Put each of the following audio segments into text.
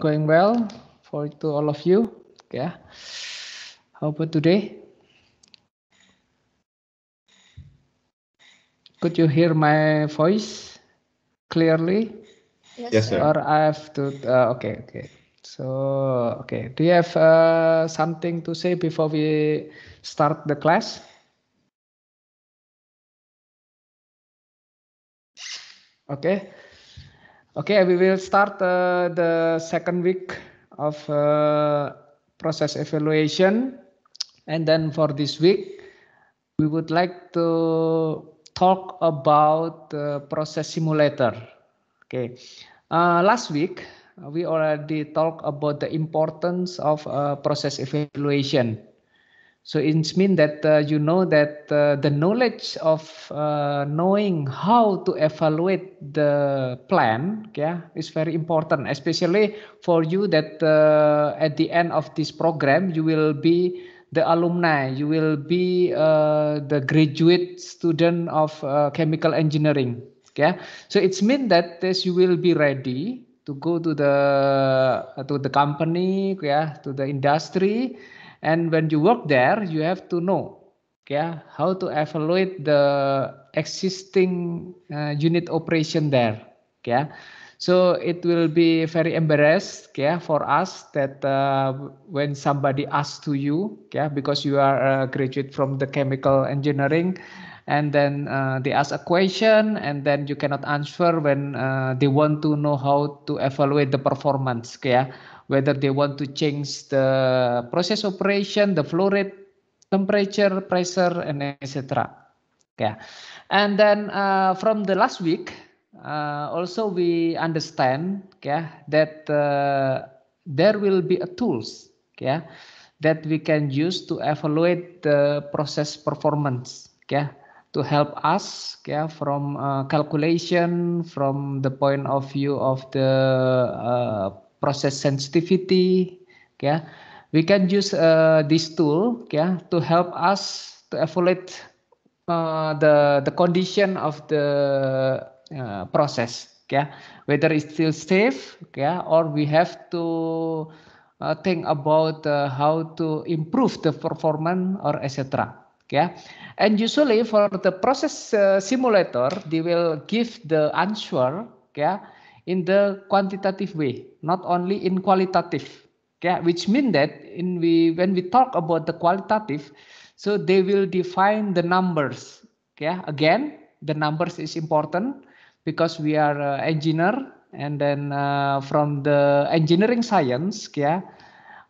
going well for to all of you. Yeah. How about today? Could you hear my voice clearly? Yes, sir. Or I have to. Uh, okay, okay. So, okay. Do you have uh, something to say before we start the class? Okay. Okay, we will start uh, the second week of uh, process evaluation. And then for this week, we would like to talk about the uh, process simulator. Okay, uh, last week, uh, we already talked about the importance of uh, process evaluation so it means that uh, you know that uh, the knowledge of uh, knowing how to evaluate the plan yeah, is very important, especially for you that uh, at the end of this program, you will be the alumni, you will be uh, the graduate student of uh, chemical engineering. Yeah? So it's mean that this you will be ready to go to the to the company, yeah, to the industry and when you work there, you have to know yeah, how to evaluate the existing uh, unit operation there. Yeah. So it will be very embarrassed yeah, for us that uh, when somebody asks to you, yeah, because you are a graduate from the chemical engineering, and then uh, they ask a question and then you cannot answer when uh, they want to know how to evaluate the performance yeah whether they want to change the process operation, the flow rate, temperature, pressure, and etc. Yeah. And then uh, from the last week, uh, also we understand yeah, that uh, there will be a tools yeah, that we can use to evaluate the process performance yeah, to help us yeah, from uh, calculation, from the point of view of the uh, process sensitivity. yeah. We can use uh, this tool yeah, to help us to evaluate uh, the, the condition of the uh, process. yeah. Whether it's still safe yeah, or we have to uh, think about uh, how to improve the performance or etc. yeah. and usually for the process uh, simulator, they will give the answer. yeah in the quantitative way, not only in qualitative. Okay, which means that in we when we talk about the qualitative, so they will define the numbers. Okay, again, the numbers is important because we are uh, engineer and then uh, from the engineering science, yeah,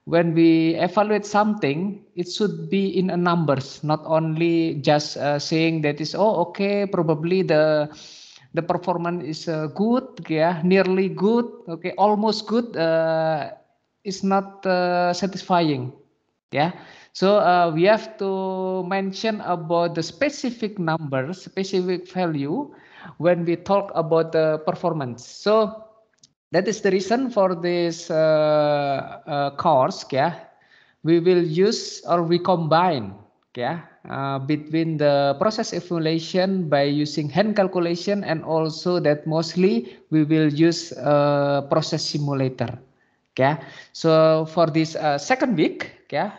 when we evaluate something, it should be in numbers, not only just uh, saying that is oh okay, probably the the performance is uh, good yeah nearly good okay almost good uh, is not uh, satisfying yeah so uh, we have to mention about the specific number specific value when we talk about the performance so that is the reason for this uh, uh, course yeah we will use or we combine yeah uh, between the process evaluation by using hand calculation and also that mostly we will use process simulator. Okay. So for this uh, second week, okay,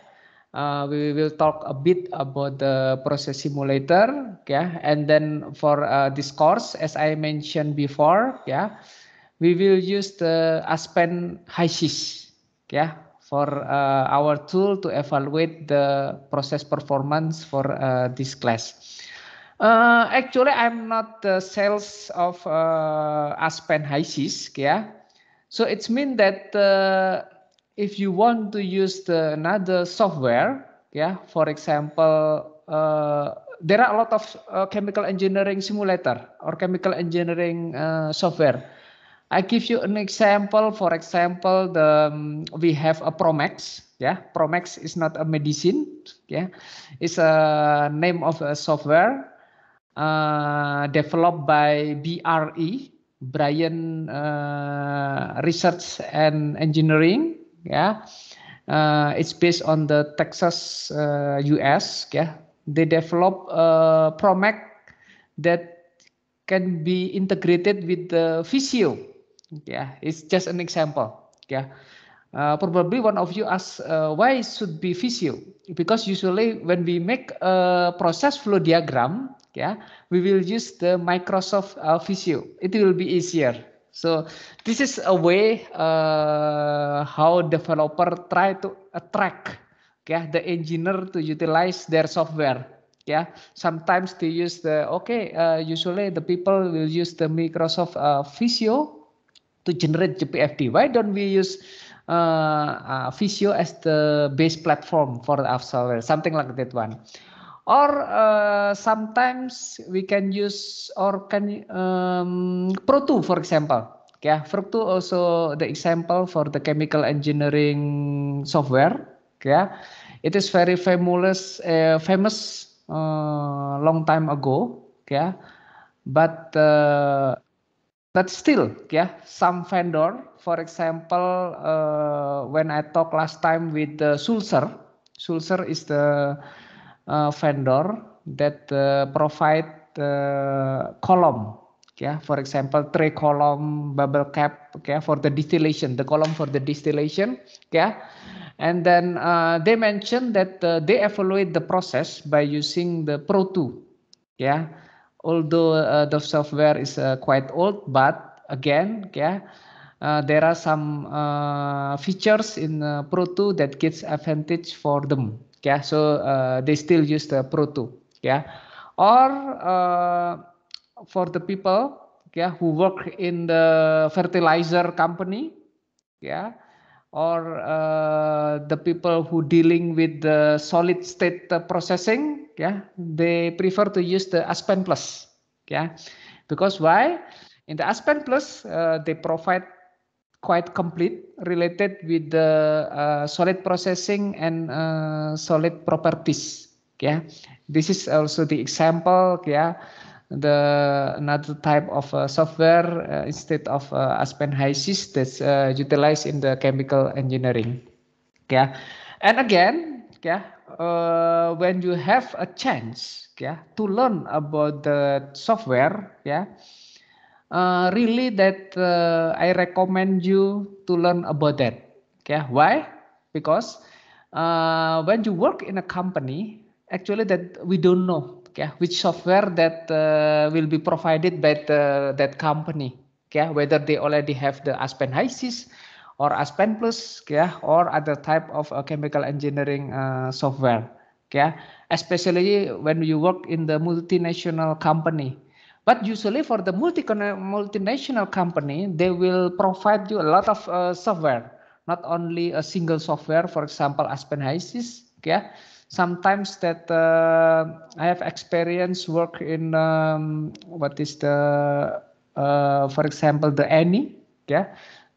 uh, we will talk a bit about the process simulator. Okay. And then for uh, this course, as I mentioned before, yeah, we will use the Aspen HiSys. Yeah, for uh, our tool to evaluate the process performance for uh, this class. Uh, actually, I'm not the sales of uh, Aspen HiSys, yeah. So it's mean that uh, if you want to use the another software, yeah, for example, uh, there are a lot of chemical engineering simulator or chemical engineering software. I give you an example. For example, the um, we have a Promax. Yeah, Promax is not a medicine. Yeah, it's a name of a software uh, developed by BRE, Brian uh, Research and Engineering. Yeah, uh, it's based on the Texas, US. Uh, yeah, they develop a Promax that can be integrated with the Visio yeah, it's just an example. Yeah. Uh, probably one of you asked uh, why should be visio because usually when we make a process flow diagram yeah we will use the microsoft uh, visio it will be easier so this is a way uh, how developer try to attract yeah the engineer to utilize their software yeah sometimes they use the okay uh, usually the people will use the microsoft visio uh, to generate GPFD. Why don't we use uh, uh, Visio as the base platform for our software? Something like that one. Or uh, sometimes we can use or can um, Pro2 for example. Yeah, Pro2 also the example for the chemical engineering software. Yeah, it is very famous uh, famous uh, long time ago. Yeah, but uh, but still yeah some vendor for example uh, when i talked last time with the uh, sulzer sulzer is the uh, vendor that uh, provide uh, column yeah for example tray column bubble cap yeah, for the distillation the column for the distillation yeah and then uh, they mentioned that they evaluate the process by using the pro2 yeah although uh, the software is uh, quite old, but again, yeah, uh, there are some uh, features in uh, Pro 2 that gives advantage for them. Yeah, so uh, they still use the Pro 2. Yeah, or for the people, yeah, who work in the fertilizer company, yeah, or the people who dealing with the solid state processing, yeah they prefer to use the aspen plus yeah because why in the aspen plus uh, they provide quite complete related with the uh, solid processing and uh, solid properties yeah this is also the example yeah the another type of uh, software uh, instead of uh, aspen hysys that's uh, utilized in the chemical engineering yeah and again yeah uh, when you have a chance yeah to learn about the software yeah uh, really that uh, i recommend you to learn about that yeah why because uh, when you work in a company actually that we don't know yeah which software that uh, will be provided by the, that company yeah whether they already have the aspen hysis or Aspen Plus yeah, or other type of uh, chemical engineering uh, software. Yeah, especially when you work in the multinational company. But usually for the multi multinational company, they will provide you a lot of uh, software, not only a single software. For example, Aspen Hysis. Yeah, sometimes that uh, I have experience work in um, what is the, uh, for example, the Any. Yeah,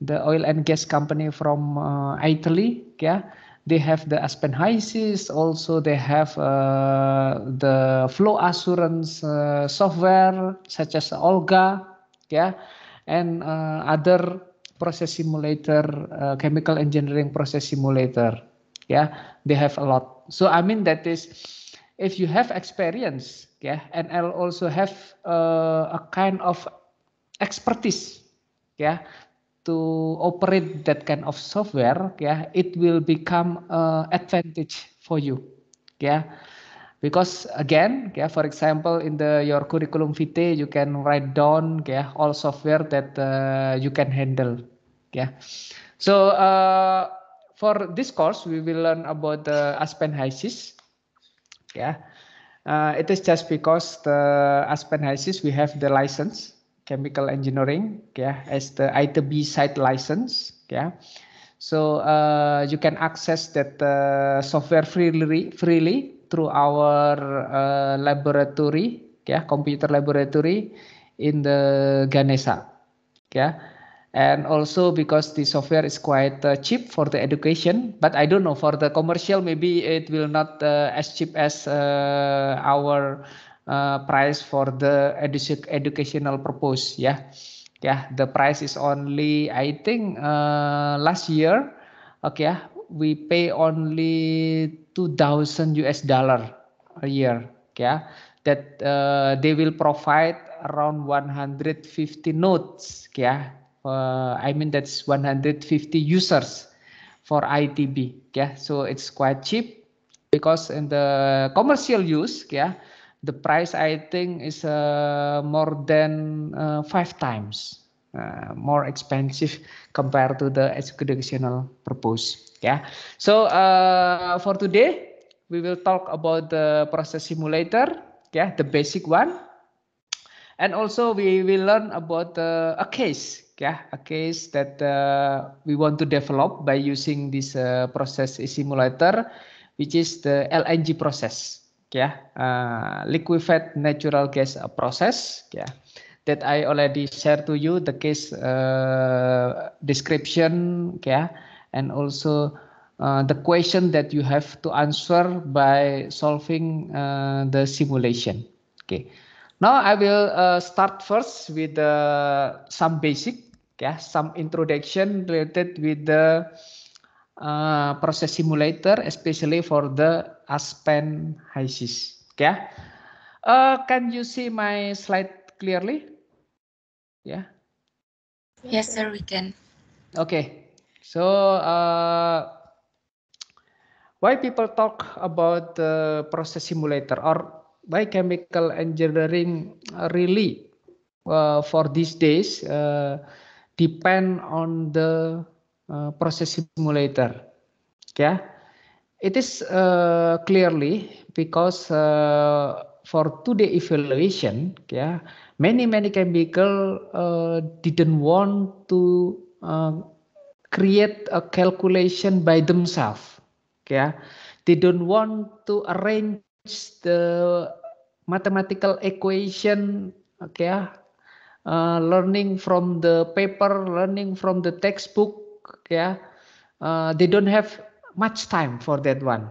the oil and gas company from uh, Italy. Yeah, they have the Aspen Hysis. Also, they have uh, the flow assurance uh, software such as Olga. Yeah, and uh, other process simulator, uh, chemical engineering process simulator. Yeah, they have a lot. So I mean that is, if you have experience, yeah, and I'll also have uh, a kind of expertise yeah to operate that kind of software yeah it will become uh, advantage for you yeah because again yeah for example in the your curriculum vitae you can write down yeah all software that uh, you can handle yeah so uh, for this course we will learn about the aspen hysis yeah uh, it is just because the aspen hysis we have the license chemical engineering yeah as the ITB site license yeah so uh, you can access that uh, software freely freely through our uh, laboratory yeah computer laboratory in the Ganesha yeah and also because the software is quite uh, cheap for the education but i don't know for the commercial maybe it will not uh, as cheap as uh, our uh, price for the edu- educational purpose yeah yeah the price is only i think uh, last year okay yeah, we pay only 2000 us dollar a year yeah that uh, they will provide around 150 nodes yeah uh, i mean that's 150 users for itb yeah so it's quite cheap because in the commercial use yeah the price I think is uh, more than uh, five times uh, more expensive compared to the educational purpose. Yeah. So uh, for today, we will talk about the process simulator. Yeah, the basic one. And also we will learn about a case. Yeah, a case that uh, we want to develop by using this uh, process simulator, which is the LNG process yeah, uh, ah, liquefied natural gas process. Yeah, that I already shared to you the case uh, description. Yeah, and also uh, the question that you have to answer by solving uh, the simulation. Okay. Now I will uh, start first with uh, some basic, yeah, some introduction related with the process simulator, especially for the Aspen Okay, Ya. Uh, can you see my slide clearly? Ya. Yeah. Yes, sir, we can. Okay. So, uh, why people talk about the process simulator or why chemical engineering really uh, for these days uh, depend on the uh, process simulator. Ya. Yeah. It is uh, clearly because uh, for today evaluation, yeah, many many chemical uh, didn't want to uh, create a calculation by themselves, yeah. They don't want to arrange the mathematical equation, okay, uh, learning from the paper, learning from the textbook, yeah. Uh, they don't have much time for that one.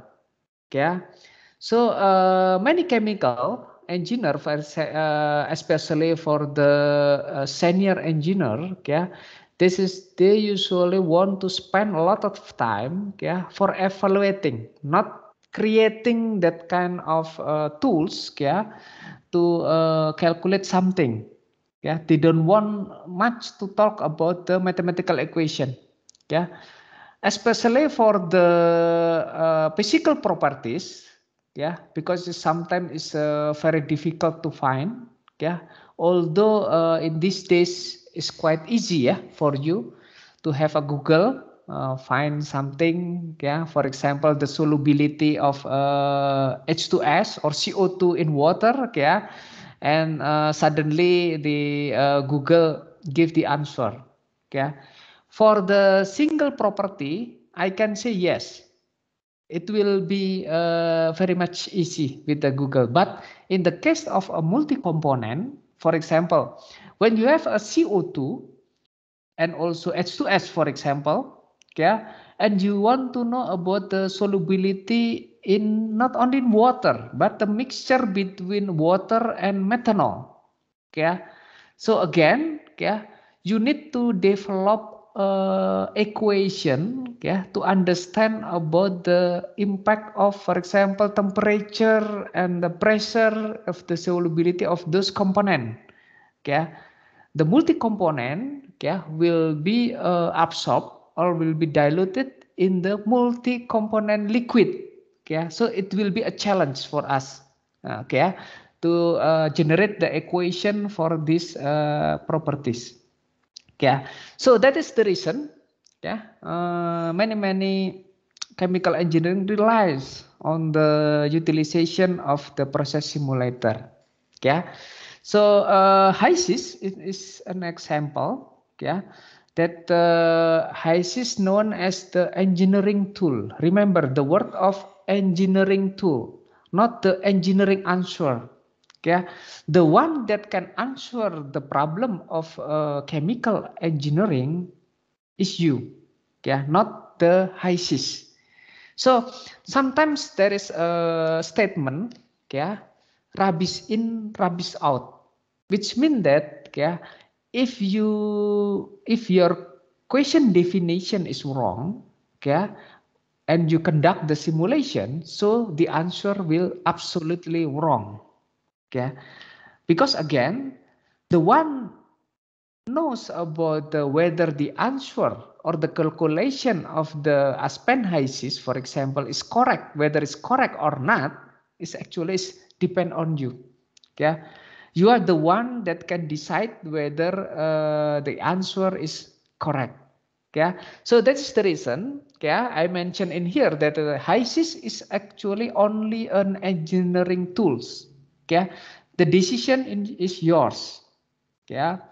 Yeah. So uh, many chemical engineer, for, uh, especially for the uh, senior engineer, yeah, this is they usually want to spend a lot of time, yeah, for evaluating, not creating that kind of uh, tools, yeah, to uh, calculate something. Yeah, they don't want much to talk about the mathematical equation. Yeah especially for the uh, physical properties yeah because sometimes it's uh, very difficult to find yeah although uh, in these days it's quite easy yeah for you to have a google uh, find something yeah for example the solubility of uh, h2s or co2 in water yeah and uh, suddenly the uh, google give the answer yeah for the single property, I can say yes. It will be uh, very much easy with the Google. But in the case of a multi-component, for example, when you have a CO2 and also H2S, for example, yeah, and you want to know about the solubility in not only in water, but the mixture between water and methanol. Yeah. So again, yeah, you need to develop uh, equation yeah, to understand about the impact of, for example, temperature and the pressure of the solubility of those component. Yeah. The multi-component yeah, will be uh, absorbed or will be diluted in the multi-component liquid. yeah. so it will be a challenge for us. yeah, to uh, generate the equation for these uh, properties yeah so that is the reason yeah uh, many many chemical engineering relies on the utilization of the process simulator yeah so uh, HISIS is, is an example yeah that uh, HISIS known as the engineering tool remember the word of engineering tool not the engineering answer yeah the one that can answer the problem of uh, chemical engineering is you yeah not the hysis so sometimes there is a statement yeah rubbish in rubbish out which means that yeah if you if your question definition is wrong yeah and you conduct the simulation so the answer will absolutely wrong yeah. Because again, the one knows about the, whether the answer or the calculation of the Aspenhasis, for example, is correct, whether it's correct or not, is actually is depend on you. Yeah. You are the one that can decide whether uh, the answer is correct. Yeah. So that's the reason. Yeah, I mentioned in here that the uh, HISIS is actually only an engineering tools. Okay, the decision in, is yours. Yeah,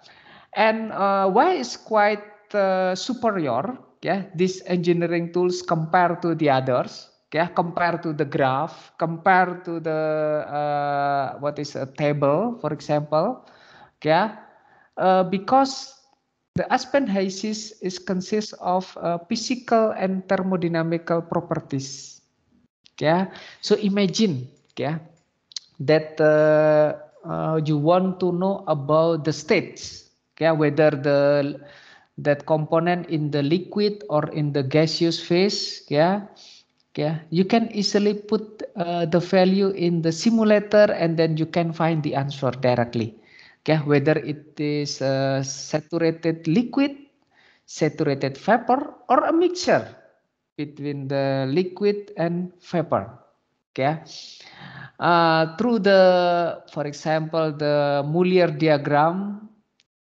and uh, why is quite uh, superior. Yeah, these engineering tools compared to the others. Yeah, compared to the graph, compared to the uh, what is a table, for example. Yeah, uh, because the Aspen HACIS is consists of uh, physical and thermodynamical properties. Yeah, so imagine. Yeah, that uh, uh, you want to know about the states, yeah, whether the that component in the liquid or in the gaseous phase, yeah, yeah, you can easily put uh, the value in the simulator and then you can find the answer directly. yeah, whether it is a saturated liquid, saturated vapor, or a mixture between the liquid and vapor. Okay. Ya. Uh, through the, for example, the Mulier diagram,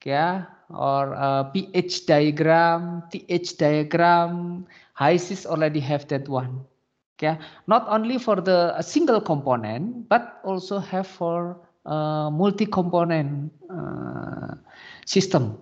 yeah, or uh, pH diagram, TH diagram, HISIS already have that one. Okay, ya. not only for the single component, but also have for uh, multi-component uh, system.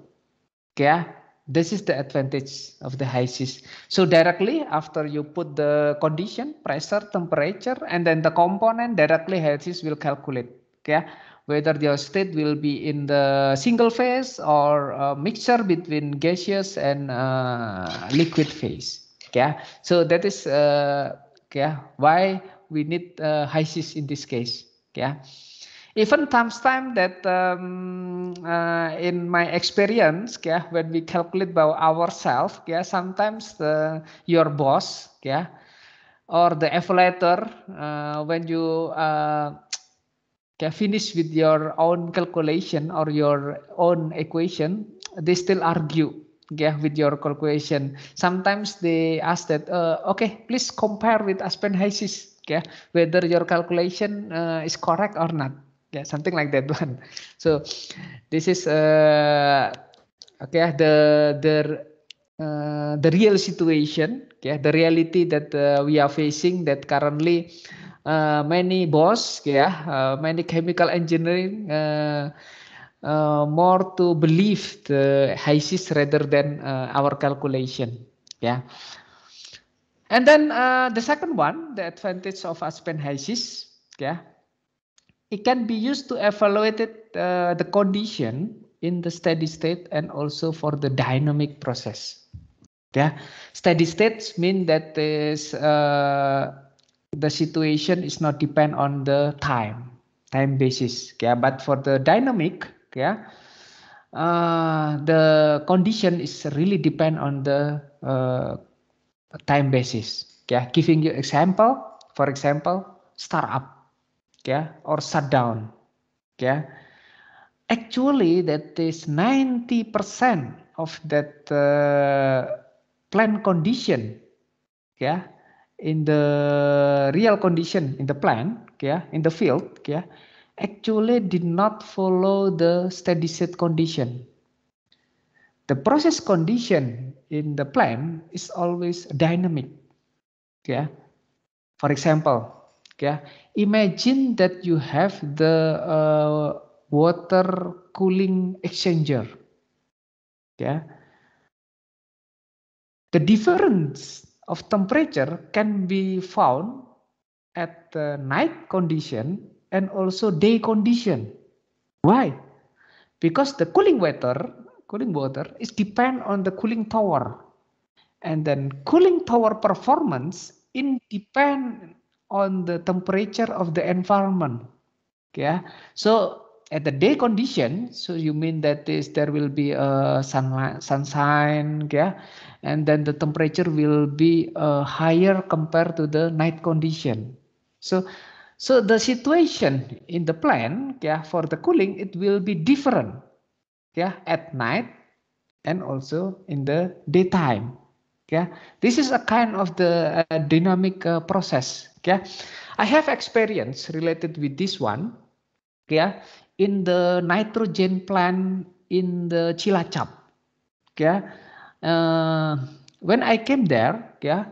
Okay, ya. this is the advantage of the high seas so directly after you put the condition pressure temperature and then the component directly high seas will calculate yeah, whether the state will be in the single phase or a mixture between gaseous and uh, liquid phase Yeah. so that is uh, why we need uh, high seas in this case Yeah even sometimes that um, uh, in my experience yeah when we calculate by ourselves yeah sometimes the, your boss yeah or the evaluator uh, when you uh, yeah, finish with your own calculation or your own equation they still argue yeah, with your calculation sometimes they ask that uh, okay please compare with aspen Hayes yeah, whether your calculation uh, is correct or not yeah something like that one so this is uh, okay the the uh, the real situation okay the reality that uh, we are facing that currently uh, many boss yeah uh, many chemical engineering uh, uh, more to believe the hysis rather than uh, our calculation yeah and then uh, the second one the advantage of aspen hysis yeah it can be used to evaluate it, uh, the condition in the steady state and also for the dynamic process. Yeah, steady states mean that is uh, the situation is not depend on the time time basis. Yeah, but for the dynamic, yeah, uh, the condition is really depend on the uh, time basis. Yeah, giving you example, for example, startup yeah, or shutdown. Yeah. Actually, that is 90% of that uh, plant condition, yeah, in the real condition in the plant, yeah, in the field, yeah, actually did not follow the steady state condition. The process condition in the plant is always dynamic, yeah. For example, yeah imagine that you have the uh, water cooling exchanger yeah the difference of temperature can be found at the night condition and also day condition why because the cooling water cooling water is depend on the cooling tower and then cooling tower performance in depend on the temperature of the environment. Yeah. So at the day condition, so you mean that is there will be a sunlight, sunshine, yeah, and then the temperature will be uh, higher compared to the night condition. So, so the situation in the plant, yeah, for the cooling, it will be different, yeah, at night and also in the daytime. Yeah, this is a kind of the uh, dynamic uh, process yeah, I have experience related with this one. Yeah, in the nitrogen plant in the Chilacap. Yeah, uh, when I came there, yeah,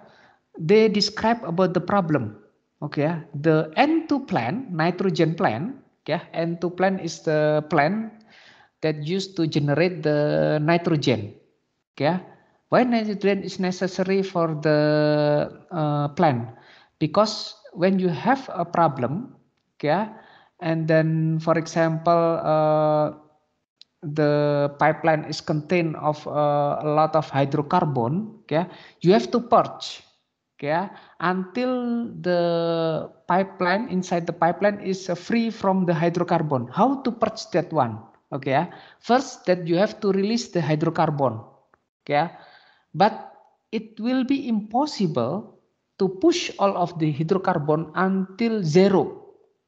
they describe about the problem. Okay, the N2 plant, nitrogen plant. Yeah, N2 plant is the plant that used to generate the nitrogen. Yeah, why nitrogen is necessary for the uh, plant? because when you have a problem yeah and then for example uh, the pipeline is contained of uh, a lot of hydrocarbon yeah you have to purge yeah until the pipeline inside the pipeline is uh, free from the hydrocarbon how to purge that one okay yeah? first that you have to release the hydrocarbon yeah? but it will be impossible to push all of the hydrocarbon until zero.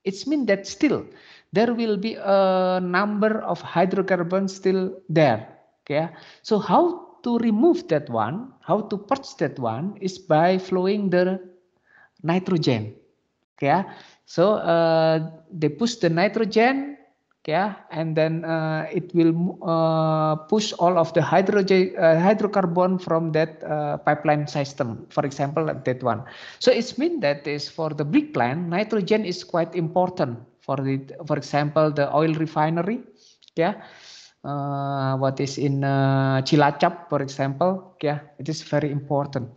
It means that still there will be a number of hydrocarbons still there. Okay. So how to remove that one, how to purge that one is by flowing the nitrogen. Okay. So uh, they push the nitrogen yeah and then uh, it will uh, push all of the hydrogen uh, hydrocarbon from that uh, pipeline system for example that one so it's mean that is for the big plant nitrogen is quite important for the for example the oil refinery yeah uh, what is in uh, Cilacap for example yeah it is very important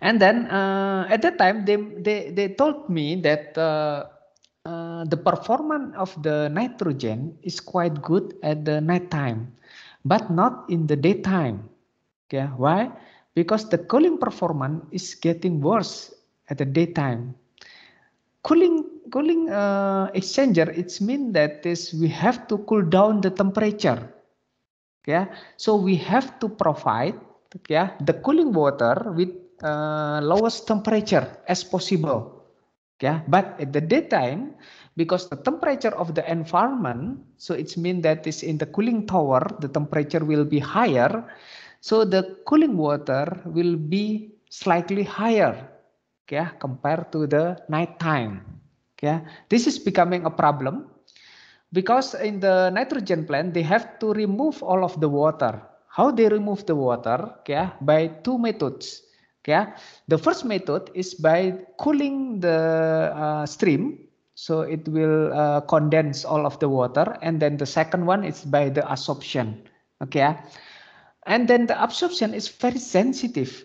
and then at that time they they, they told me that uh, the performance of the nitrogen is quite good at the nighttime, but not in the daytime. Okay, why? Because the cooling performance is getting worse at the daytime. Cooling cooling uh, exchanger, it's mean that is we have to cool down the temperature. Yeah, so we have to provide yeah, the cooling water with uh, lowest temperature as possible yeah, but at the daytime, because the temperature of the environment, so it means that is in the cooling tower, the temperature will be higher. So the cooling water will be slightly higher yeah, compared to the nighttime. Yeah, this is becoming a problem because in the nitrogen plant, they have to remove all of the water. How they remove the water? Yeah, by two methods. Yeah, the first method is by cooling the uh, stream, so it will uh, condense all of the water, and then the second one is by the absorption. Okay, and then the absorption is very sensitive.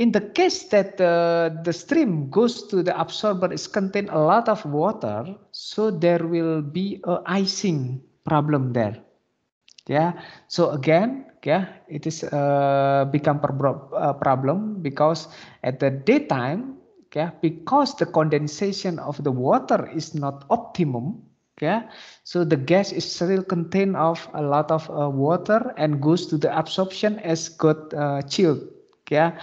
In the case that uh, the stream goes to the absorber is contain a lot of water, so there will be a icing problem there. Yeah, so again yeah it is uh, become a uh, problem because at the daytime yeah because the condensation of the water is not optimum yeah so the gas is still contained of a lot of uh, water and goes to the absorption as got uh, chilled yeah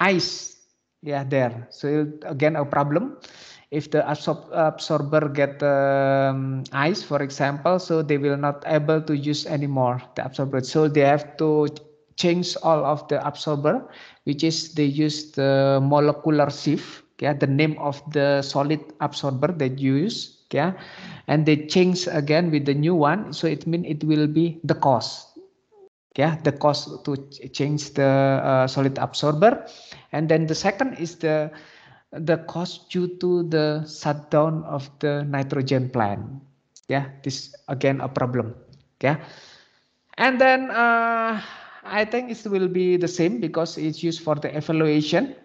ice yeah there so again a problem if the absor- absorber get um, ice for example so they will not able to use anymore the absorber so they have to change all of the absorber which is they use the molecular sieve yeah, the name of the solid absorber that you use yeah and they change again with the new one so it means it will be the cost yeah the cost to change the uh, solid absorber and then the second is the the cost due to the shutdown of the nitrogen plant. Yeah, this again a problem. Yeah, and then uh, I think it will be the same because it's used for the evaluation.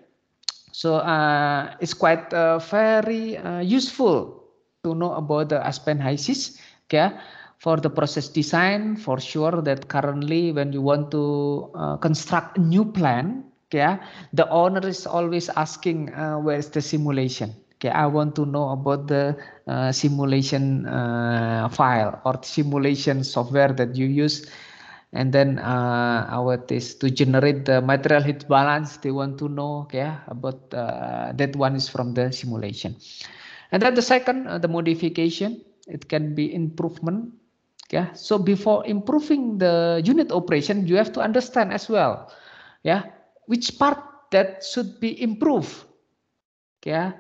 So uh, it's quite uh, very uh, useful to know about the Aspen HISIS. Yeah, for the process design, for sure that currently when you want to uh, construct a new plan, Okay, ya. the owner is always asking uh, where's the simulation. Okay, I want to know about the uh, simulation uh, file or simulation software that you use. And then uh, our test to generate the material heat balance, they want to know okay, about uh, that one is from the simulation. And then the second, uh, the modification, it can be improvement. Okay, so before improving the unit operation, you have to understand as well. Yeah, which part that should be improved. Yeah,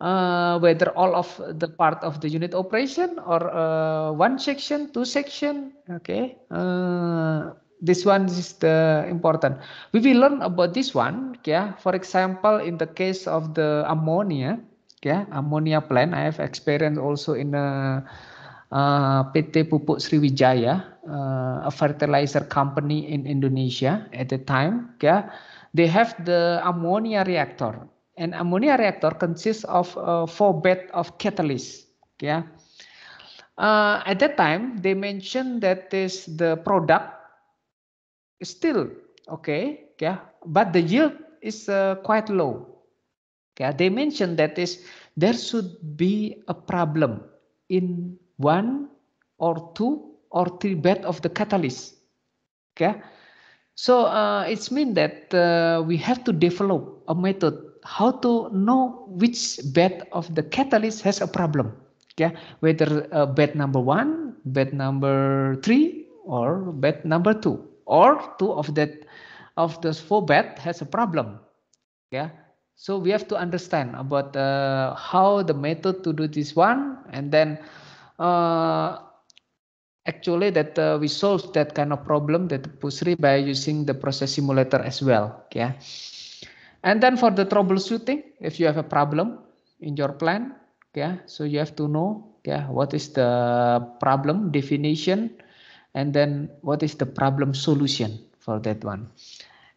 uh, whether all of the part of the unit operation or uh, one section, two section. Okay, uh, this one is the important. We will learn about this one. Yeah, for example, in the case of the ammonia, yeah, ammonia plant. I have experience also in a. Uh, uh PT Pupuk Sriwijaya, uh, a fertilizer company in Indonesia at the time. Yeah, they have the ammonia reactor. An ammonia reactor consists of uh, four beds of catalysts. Yeah. Uh, at that time, they mentioned that this the product is still okay. Yeah, but the yield is uh, quite low. Yeah, they mentioned that is there should be a problem in one or two or three beds of the catalyst. Okay, so uh, it's mean that uh, we have to develop a method how to know which bed of the catalyst has a problem. Yeah, whether uh, bed number one, bed number three, or bed number two, or two of that of those four bed has a problem. Yeah, so we have to understand about uh, how the method to do this one, and then uh, actually that uh, we solved that kind of problem that Pusri by using the process simulator as well. Yeah. And then for the troubleshooting, if you have a problem in your plan, yeah, so you have to know yeah, what is the problem definition and then what is the problem solution for that one.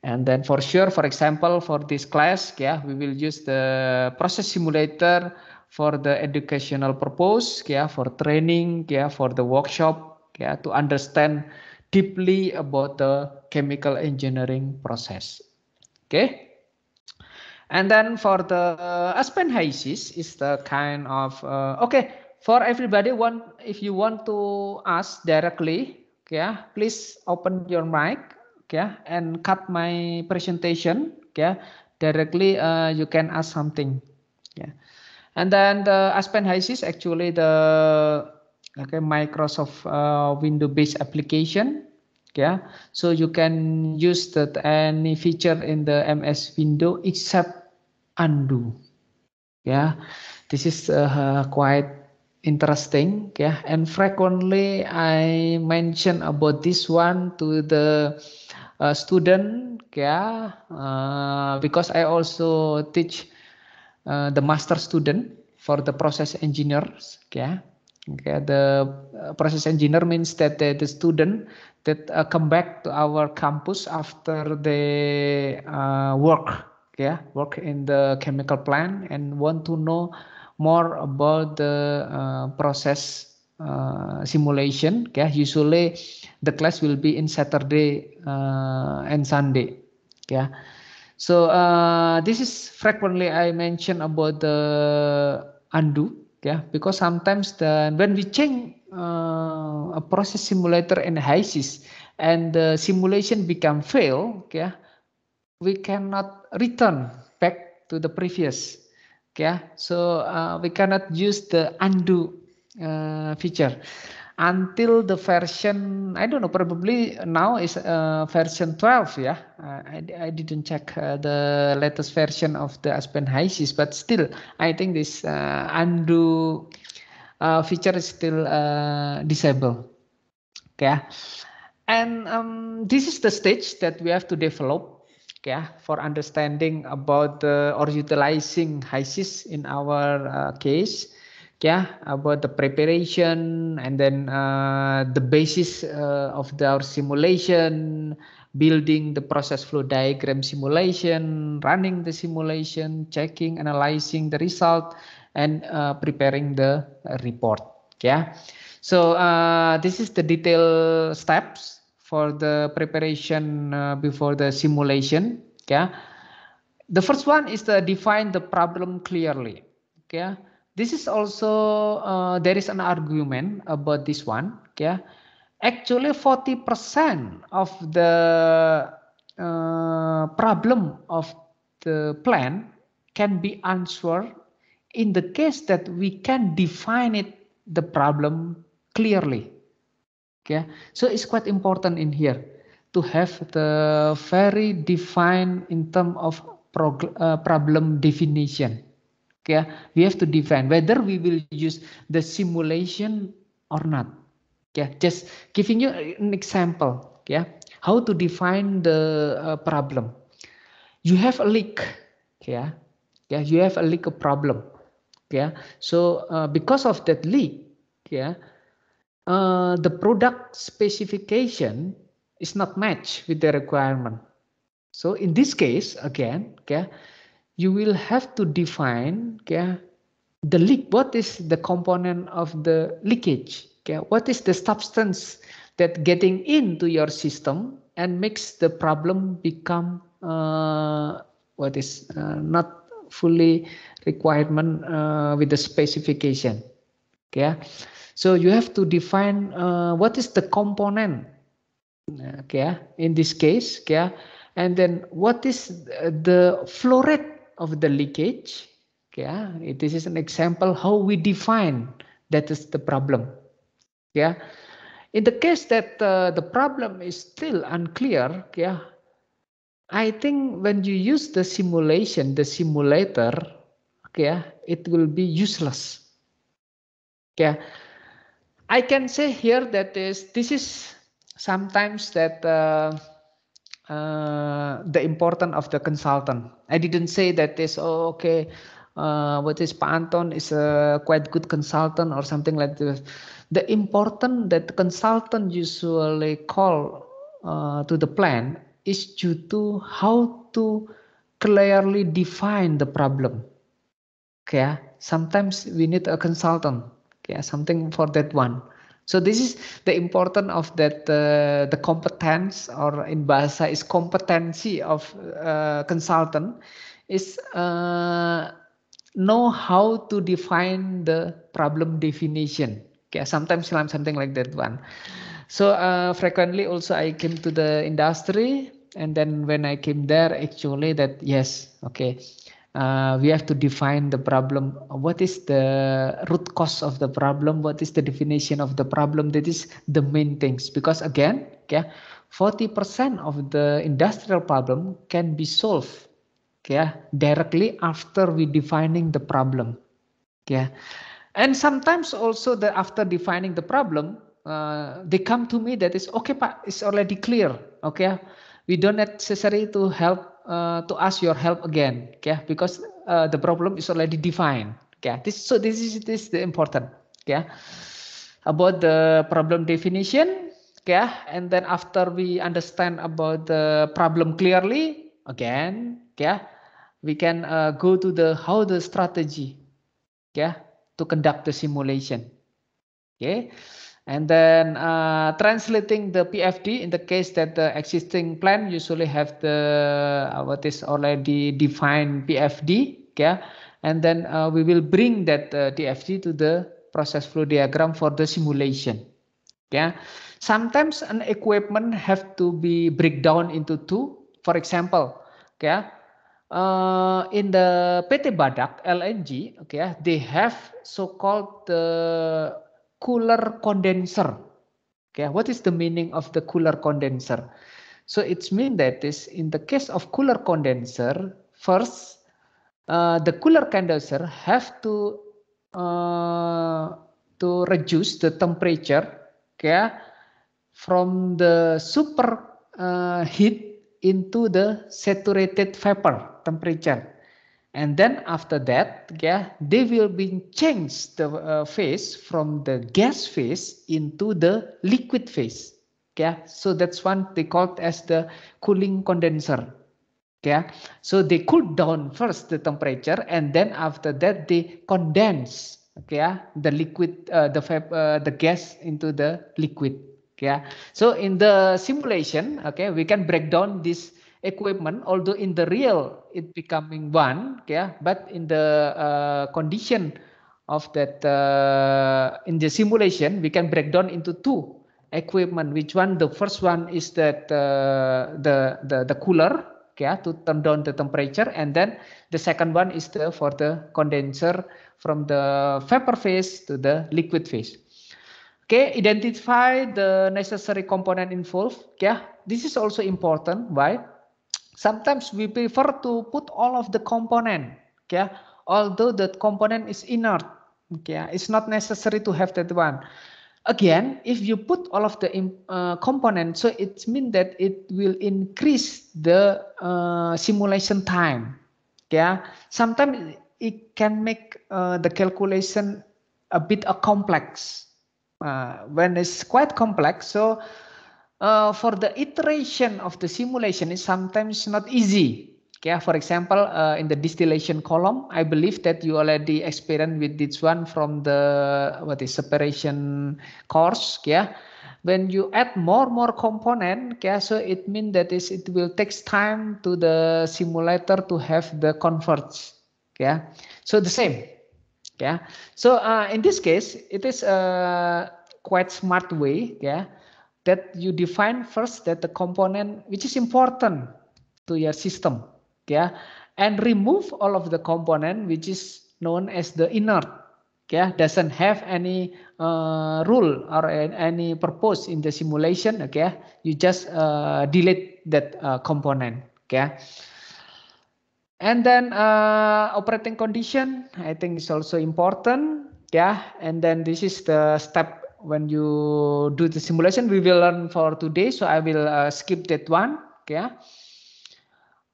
And then for sure, for example, for this class, yeah, we will use the process simulator for the educational purpose, yeah, for training, yeah, for the workshop, yeah, to understand deeply about the chemical engineering process. Okay. And then for the uh, aspenhasis is the kind of uh, okay for everybody. One, if you want to ask directly, yeah, please open your mic, yeah, and cut my presentation, yeah. Directly, uh, you can ask something, yeah. And then the aspenhasis actually the okay microsoft uh, window based application yeah so you can use that any feature in the ms window except undo yeah this is uh, quite interesting yeah and frequently i mention about this one to the uh, student yeah uh, because i also teach uh, the master student for the process engineers yeah Okay, the uh, process engineer means that the, the student that uh, come back to our campus after they uh, work, yeah, work in the chemical plant and want to know more about the uh, process uh, simulation. Yeah, usually the class will be in Saturday uh, and Sunday. Yeah, so this is frequently I mention about the undo yeah because sometimes the when we change uh, a process simulator analysis and the simulation become fail yeah we cannot return back to the previous yeah so uh, we cannot use the undo uh, feature until the version I don't know probably now is uh, version 12 yeah uh, I, I didn't check uh, the latest version of the Aspen Hiasis but still I think this uh, undo uh, feature is still uh, disabled okay and um, this is the stage that we have to develop Yeah, for understanding about or utilizing Hiasis in our case yeah about the preparation and then uh, the basis uh, of the, our simulation building the process flow diagram simulation running the simulation checking analyzing the result and uh, preparing the report yeah so uh, this is the detail steps for the preparation uh, before the simulation yeah the first one is to define the problem clearly okay this is also uh, there is an argument about this one yeah actually 40% of the uh, problem of the plan can be answered in the case that we can define it the problem clearly okay so it's quite important in here to have the very defined in term of uh, problem definition yeah, we have to define whether we will use the simulation or not. Yeah, just giving you an example. Yeah, how to define the uh, problem. You have a leak. Yeah, yeah, you have a leak problem. Yeah, so uh, because of that leak, yeah, uh, the product specification is not matched with the requirement. So in this case, again, yeah you will have to define okay, the leak. What is the component of the leakage? Okay, what is the substance that getting into your system and makes the problem become uh, what is uh, not fully requirement uh, with the specification. Okay, so you have to define uh, what is the component. Okay, in this case, okay, and then what is the flow rate of the leakage. Yeah, this is an example how we define that is the problem. Yeah, in the case that uh, the problem is still unclear, yeah, I think when you use the simulation, the simulator, yeah, it will be useless. Yeah, I can say here that is this is sometimes that. Uh, uh, the importance of the consultant. I didn't say that this, oh, okay, uh, what is Panton is a quite good consultant or something like this. The important that consultant usually call uh, to the plan is due to how to clearly define the problem. Okay, ah, sometimes we need a consultant. Okay, ah, something for that one. So this is the importance of that uh, the competence or in bahasa is competency of uh, consultant is uh, know how to define the problem definition. Okay, sometimes I'm something like that one. So uh, frequently also I came to the industry and then when I came there actually that yes okay uh, we have to define the problem what is the root cause of the problem what is the definition of the problem that is the main things because again yeah, 40% of the industrial problem can be solved yeah, directly after we defining the problem Yeah, and sometimes also the after defining the problem uh, they come to me that is okay pa. it's already clear okay we don't necessary to help uh, to ask your help again okay because uh, the problem is already defined okay this so this is this is the important okay about the problem definition okay and then after we understand about the problem clearly again okay we can uh, go to the how the strategy okay to conduct the simulation okay and then uh, translating the PFD in the case that the existing plan usually have the uh, what is already defined PFD, yeah, and then uh, we will bring that uh, DFD to the process flow diagram for the simulation. Yeah, sometimes an equipment have to be break down into two. For example, yeah, uh, in the PT Badak LNG, okay, they have so-called the cooler condenser. Okay, what is the meaning of the cooler condenser? So it's mean that is in the case of cooler condenser, first uh, the cooler condenser have to uh, to reduce the temperature, okay, from the super uh, heat into the saturated vapor temperature and then after that yeah they will be changed the uh, phase from the gas phase into the liquid phase yeah so that's one they called as the cooling condenser yeah so they cool down first the temperature and then after that they condense okay yeah, the liquid uh, the uh, the gas into the liquid yeah so in the simulation okay we can break down this equipment, although in the real it becoming one, yeah, but in the uh, condition of that uh, in the simulation we can break down into two equipment. Which one? The first one is that uh, the the the cooler, yeah, to turn down the temperature, and then the second one is the for the condenser from the vapor phase to the liquid phase. Okay, identify the necessary component involved. Yeah, this is also important. Why? Sometimes we prefer to put all of the component, yeah. although that component is inert. yeah, It's not necessary to have that one. Again, if you put all of the uh, component, so it means that it will increase the uh, simulation time. yeah. Sometimes it can make uh, the calculation a bit a complex. Uh, when it's quite complex, so uh, for the iteration of the simulation is sometimes not easy. Yeah. for example, uh, in the distillation column, I believe that you already experienced with this one from the what is separation course. Yeah, when you add more more component, yeah, so it means that is it will takes time to the simulator to have the converge. Yeah, so the same. Yeah, so uh, in this case, it is a uh, quite smart way. Yeah that you define first that the component which is important to your system yeah and remove all of the component which is known as the inert yeah doesn't have any uh, rule or any purpose in the simulation okay you just uh, delete that uh, component yeah. and then uh, operating condition i think is also important yeah and then this is the step when you do the simulation, we will learn for today. So I will uh, skip that one. Okay.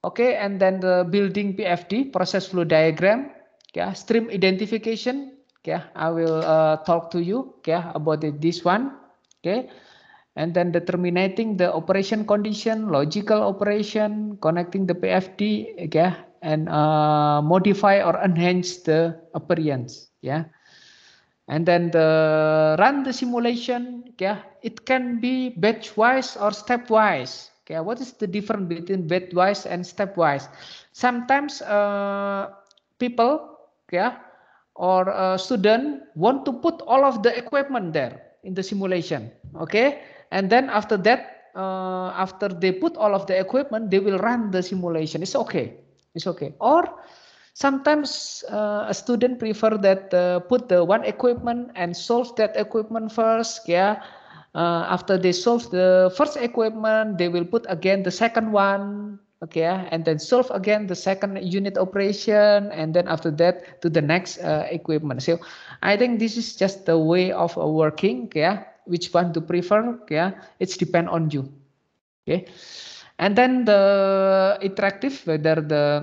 Okay, and then the building PFD, process flow diagram. Yeah. stream identification. Yeah. I will uh, talk to you. Yeah. about this one. Okay, and then determining the operation condition, logical operation, connecting the PFD. Yeah. and uh, modify or enhance the appearance. Yeah and then the run the simulation Yeah, it can be batch wise or step wise okay what is the difference between batch wise and step wise sometimes uh, people yeah, or a uh, student want to put all of the equipment there in the simulation okay and then after that uh, after they put all of the equipment they will run the simulation it's okay it's okay or sometimes uh, a student prefer that uh, put the one equipment and solve that equipment first yeah uh, after they solve the first equipment they will put again the second one okay yeah? and then solve again the second unit operation and then after that to the next uh, equipment so i think this is just the way of working yeah which one to prefer yeah it's depend on you okay and then the interactive whether the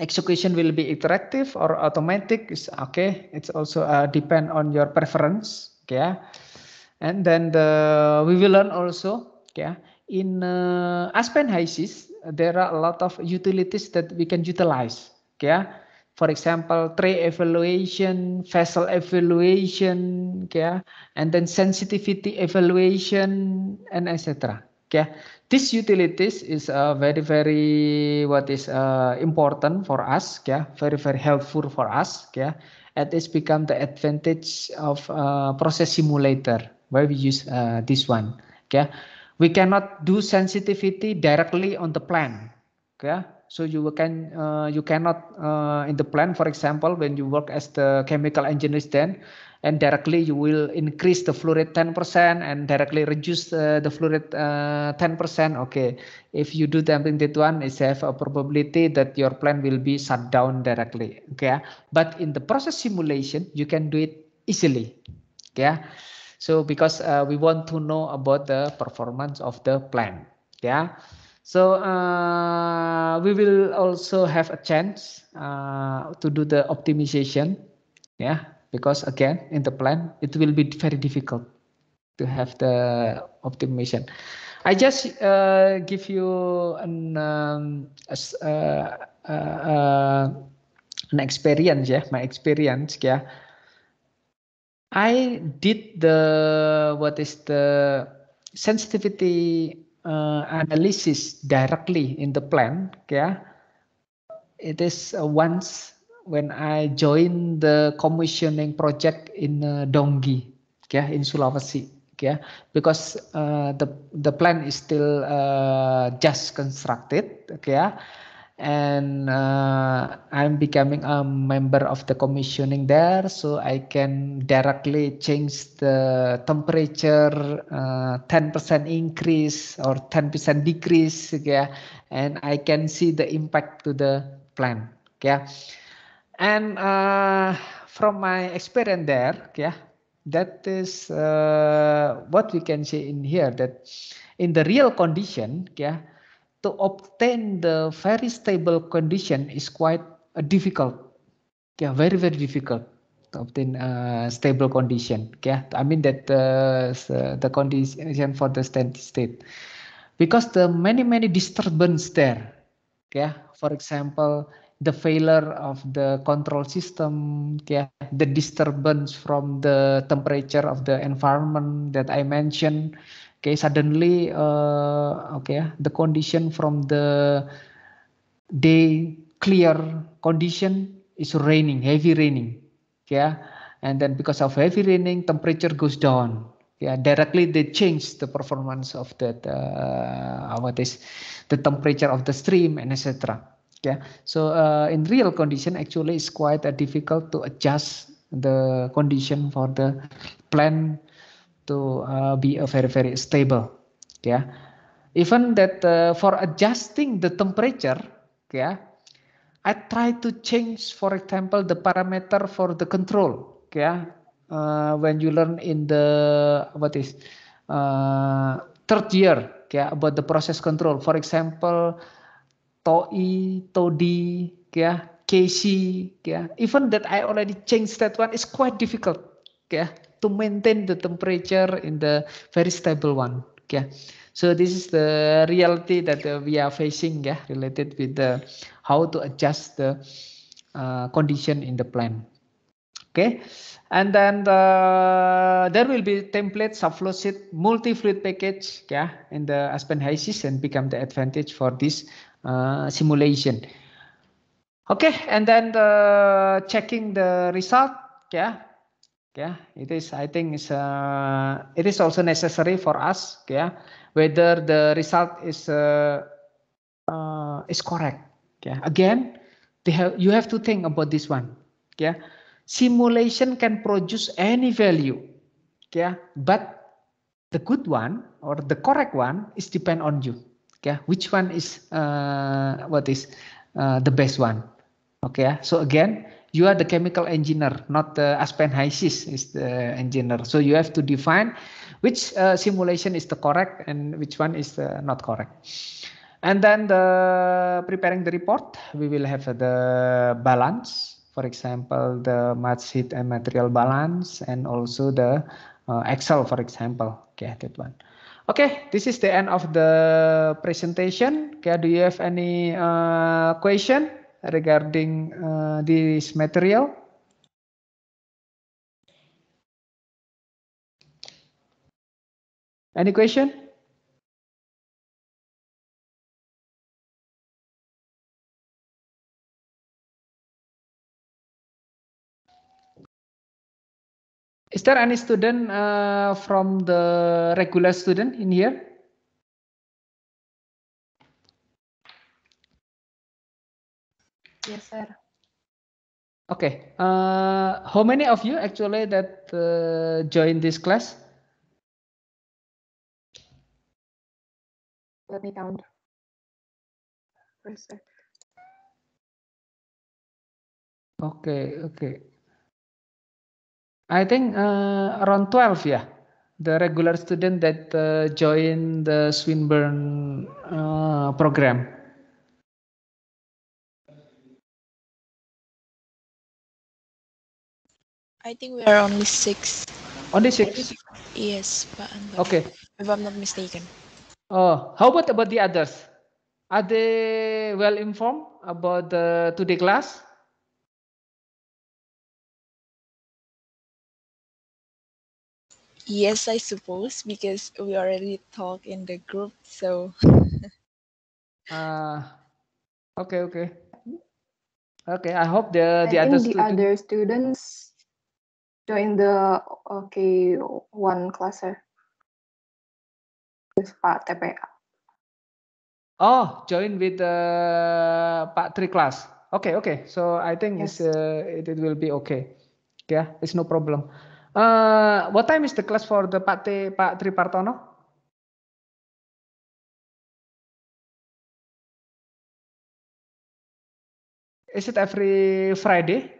execution will be interactive or automatic is okay it's also uh, depend on your preference Yeah, and then the we will learn also Yeah, in uh, aspen HISIS, there are a lot of utilities that we can utilize Yeah, for example tray evaluation vessel evaluation Yeah, and then sensitivity evaluation and etc Yeah this utilities is uh, very very what is uh, important for us yeah very very helpful for us yeah and it's become the advantage of uh, process simulator where we use uh, this one yeah we cannot do sensitivity directly on the plan yeah so you can uh, you cannot uh, in the plant for example when you work as the chemical engineer then and directly you will increase the flow rate 10% and directly reduce uh, the flow rate 10% uh, okay if you do damping that one is have a probability that your plant will be shut down directly okay but in the process simulation you can do it easily okay so because uh, we want to know about the performance of the plant yeah so uh, we will also have a chance uh, to do the optimization. Yeah, because again, in the plan, it will be very difficult to have the optimization. I just uh, give you an um, uh, uh, uh, an experience. Yeah, my experience. Yeah, I did the what is the sensitivity uh, analysis directly in the plan, Yeah, it is uh, once when I joined the commissioning project in uh, Donggi, yeah, in Sulawesi, yeah, because uh, the the plan is still uh, just constructed, yeah. Okay? and uh, I'm becoming a member of the commissioning there, so I can directly change the temperature, uh, 10% increase or 10% decrease, yeah, and I can see the impact to the plant, yeah. And uh, from my experience there, yeah, that is uh, what we can see in here that in the real condition, yeah to obtain the very stable condition is quite uh, difficult. Yeah, very very difficult to obtain a uh, stable condition. Yeah, I mean that uh, uh the condition for the steady state, because the many many disturbance there. Yeah, for example, the failure of the control system. Yeah, the disturbance from the temperature of the environment that I mentioned, okay suddenly uh, okay the condition from the day clear condition is raining heavy raining yeah and then because of heavy raining temperature goes down yeah directly they change the performance of that uh, what is the temperature of the stream and etc yeah so uh, in real condition actually it's quite uh, difficult to adjust the condition for the plant to uh, be a very very stable yeah even that uh, for adjusting the temperature yeah I try to change for example the parameter for the control yeah uh, when you learn in the what is uh, third year yeah about the process control for example TOI, TODI, yeah, KC, yeah. Even that I already changed that one is quite difficult, yeah. to maintain the temperature in the very stable one yeah so this is the reality that uh, we are facing yeah related with the how to adjust the uh, condition in the plant okay and then uh, there will be template subflow sheet multi fluid package yeah in the aspen hysis and become the advantage for this uh, simulation okay and then the checking the result yeah yeah, it is. I think it's, uh, it is also necessary for us. Yeah, whether the result is uh, uh, is correct. Yeah, again, they have you have to think about this one. Yeah, simulation can produce any value. Yeah, but the good one or the correct one is depend on you. Yeah, which one is uh, what is uh, the best one? Okay. So again, you are the chemical engineer, not the Aspen is the engineer. So you have to define which uh, simulation is the correct and which one is not correct. And then the preparing the report, we will have the balance, for example, the mass heat and material balance, and also the uh, Excel, for example. Okay, that one. Okay, this is the end of the presentation. Okay, do you have any uh, question? regarding uh, this material? Any question? Is there any student uh, from the regular student in here? Yes, sir. Okay. Uh, how many of you actually that uh, join this class? Let me count. Oke, okay, oke. Okay. I think uh, around 12 ya. Yeah? The regular student that uh, join the Swinburne uh, program. I think we are only six. Only six? Yes, Pak Anwar. Okay. If I'm not mistaken. Oh, how about about the others? Are they well informed about the today class? Yes, I suppose because we already talk in the group, so. uh, okay, okay, okay. I hope the I the the student... other students join the OK1 cluster with Pak TPA. Oh, join with uh, Pak Tri class. Okay, okay. So I think yes. it's, uh, it, it will be okay. Yeah, it's no problem. Uh, what time is the class for the Pak, T, Pak Tri Partono? Is it every Friday?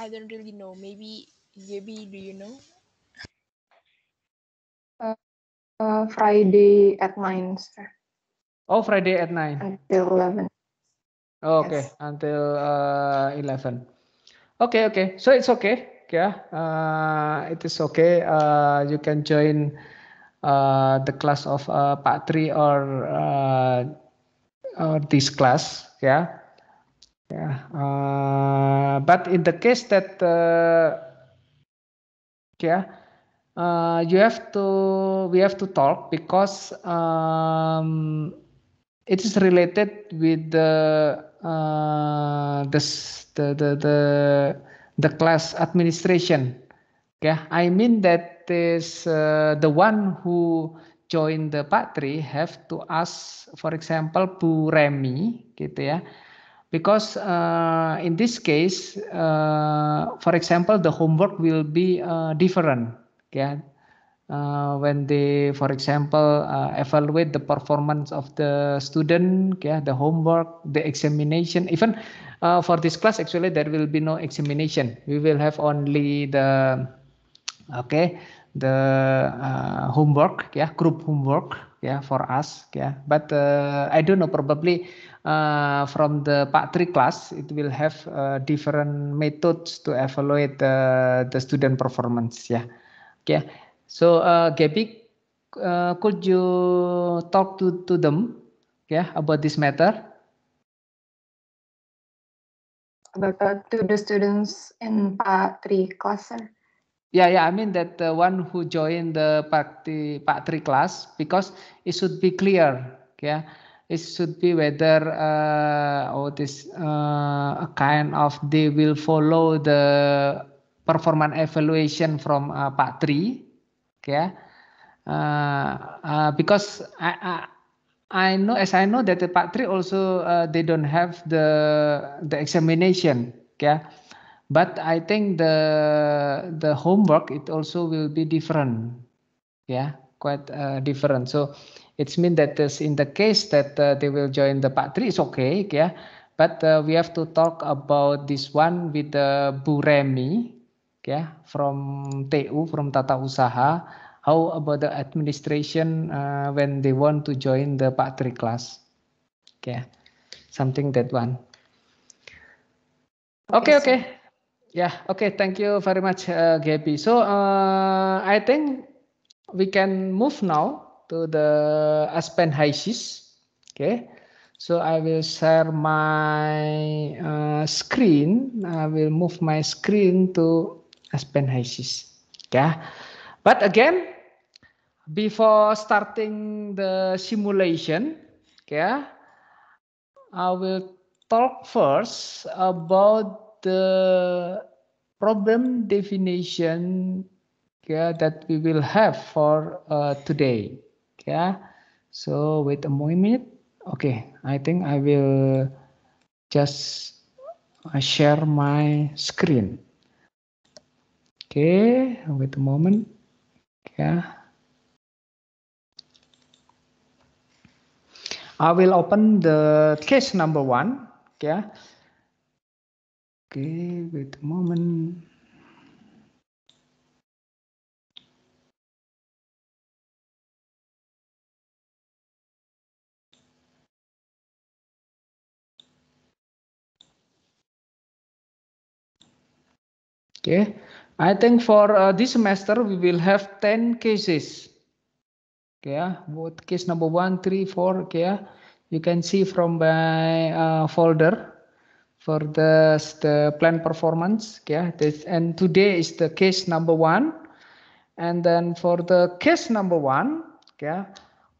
I don't really know. Maybe maybe do you know? Uh, uh, Friday at nine, sir. Oh, Friday at nine. Until eleven. okay, yes. until uh, eleven. Okay, okay. So it's okay. Yeah, uh, it is okay. Uh, you can join uh, the class of uh, Pak or uh, or this class. Yeah, Yeah. Ya, uh, but in the case that uh, eh, yeah, ya, uh, you have to we have to talk because um, it is related with the uh, eh, this, the, the the the class administration. Yeah, I mean that is uh, eh, the one who join the patri have to ask, for example, Bu Remi, gitu ya. because uh, in this case uh, for example the homework will be uh, different yeah uh, when they for example uh, evaluate the performance of the student yeah the homework the examination even uh, for this class actually there will be no examination we will have only the okay the homework yeah group homework yeah, for us. Yeah, but uh, I don't know. Probably uh, from the Pak Three class, it will have uh, different methods to evaluate the the student performance. Yeah, okay. So uh, Gabi, uh, could you talk to to them? Yeah, about this matter. About, uh, to the students in Pak Three class, sir. Yeah, yeah. I mean that the one who joined the Pakti Patri class because it should be clear. Yeah, it should be whether uh, or this uh, kind of they will follow the performance evaluation from uh, Patri. Yeah, uh, uh, because I, I I know as I know that the Patri also uh, they don't have the the examination. Yeah but I think the the homework it also will be different yeah quite uh, different so it's mean that this in the case that uh, they will join the Pak three is okay yeah but uh, we have to talk about this one with the uh, Buremi, yeah from TU from Tata Usaha how about the administration uh, when they want to join the Pak three class yeah, something that one okay okay, okay. Yeah. Okay. Thank you very much, uh, Gaby. So uh, I think we can move now to the Aspen Hysis. Okay. So I will share my uh, screen. I will move my screen to Aspen Hysis. Yeah. But again, before starting the simulation, yeah, I will talk first about the problem definition yeah, that we will have for uh, today. Yeah. So wait a moment. Okay, I think I will just uh, share my screen. Okay, wait a moment. Yeah. I will open the case number one. Yeah. Okay, wait a moment. Okay, I think for uh, this semester we will have 10 cases. Okay, uh, what case number one, three, four. Okay, you can see from my uh, folder for the, the plan performance. Yeah, this, and today is the case number one. And then for the case number one, yeah,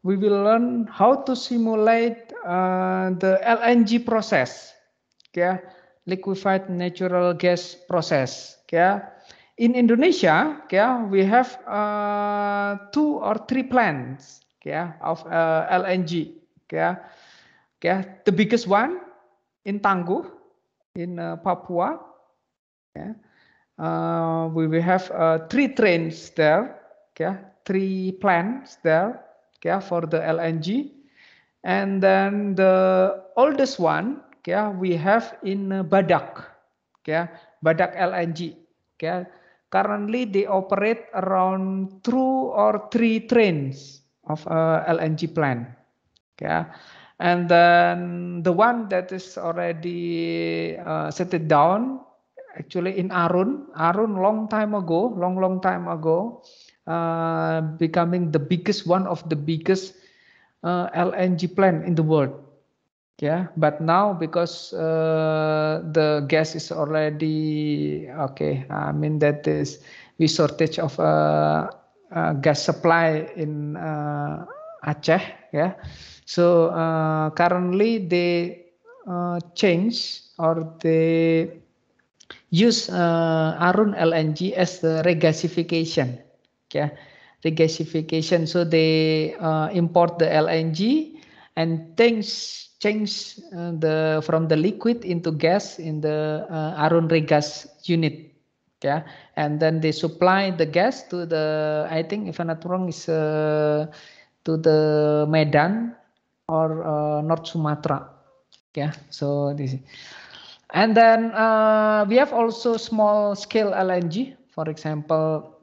we will learn how to simulate uh, the LNG process, yeah, liquefied natural gas process. Yeah, in Indonesia, yeah, we have uh, two or three plants, yeah, of uh, LNG. Yeah, yeah, the biggest one in Tangguh, in uh, Papua. Yeah. Uh, we will have uh, three trains there, okay? three plants there okay, for the LNG. And then the oldest one okay, we have in Badak, okay, Badak LNG. Okay. Currently, they operate around two or three trains of uh, LNG plant. Okay. And then the one that is already uh, set it down, actually in Arun, Arun long time ago, long, long time ago, uh, becoming the biggest, one of the biggest uh, LNG plant in the world. Yeah, but now because uh, the gas is already okay, I mean that is we shortage of uh, uh, gas supply in uh, Aceh yeah so uh, currently they uh, change or they use uh, arun lng as the regasification yeah regasification so they uh, import the lng and things change uh, the from the liquid into gas in the uh, arun regas unit yeah and then they supply the gas to the i think if i'm not wrong is uh, to the Medan or uh, North Sumatra. Yeah, so this. And then uh, we have also small scale LNG. For example,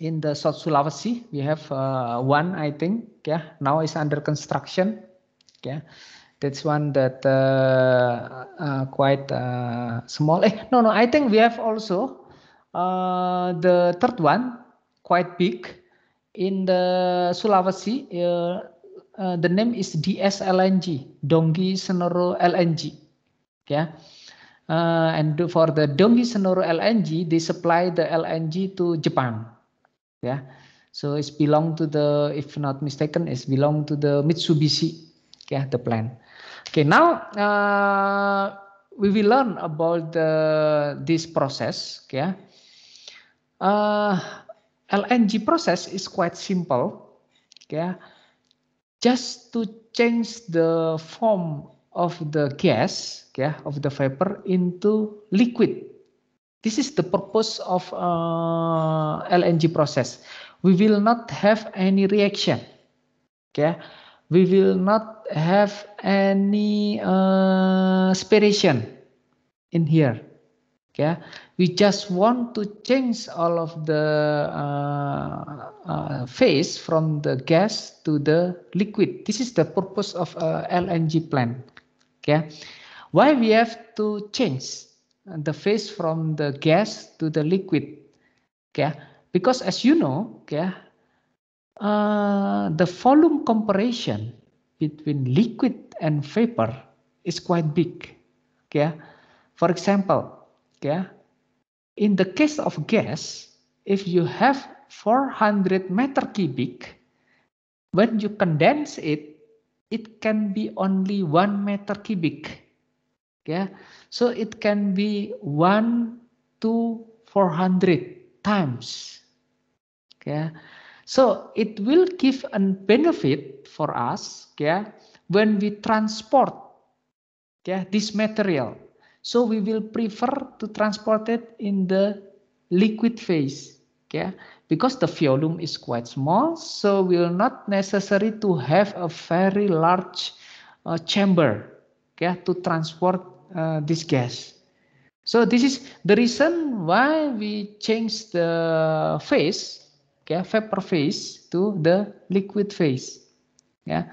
in the South Sulawesi, we have uh, one, I think. Yeah, now it's under construction. Yeah, that's one that uh, uh, quite uh, small. Eh, no, no, I think we have also the third one, quite big in the Sulawesi, uh, uh the name is DSLNG, Donggi Senoro LNG. Yeah. Uh, and for the Donggi Senoro LNG, they supply the LNG to Japan. Yeah. So it's belong to the, if not mistaken, it's belong to the Mitsubishi, yeah, the plan. Okay, now uh, we will learn about the, this process, yeah. Uh, LNG process is quite simple. Yeah. Just to change the form of the gas, yeah, of the vapor into liquid. This is the purpose of uh, LNG process. We will not have any reaction. yeah. We will not have any uh, spiration in here yeah we just want to change all of the uh, uh, phase from the gas to the liquid this is the purpose of a lng plant okay why we have to change the phase from the gas to the liquid okay because as you know okay uh, the volume comparison between liquid and vapor is quite big okay for example yeah. In the case of gas, if you have 400 meter cubic, when you condense it, it can be only one meter cubic. Yeah. So it can be one to 400 times. Yeah. So it will give a benefit for us, yeah, when we transport yeah, this material so we will prefer to transport it in the liquid phase. yeah, Because the volume is quite small, so we will not necessary to have a very large uh, chamber yeah, to transport uh, this gas. So this is the reason why we change the phase, yeah, vapor phase to the liquid phase. Yeah.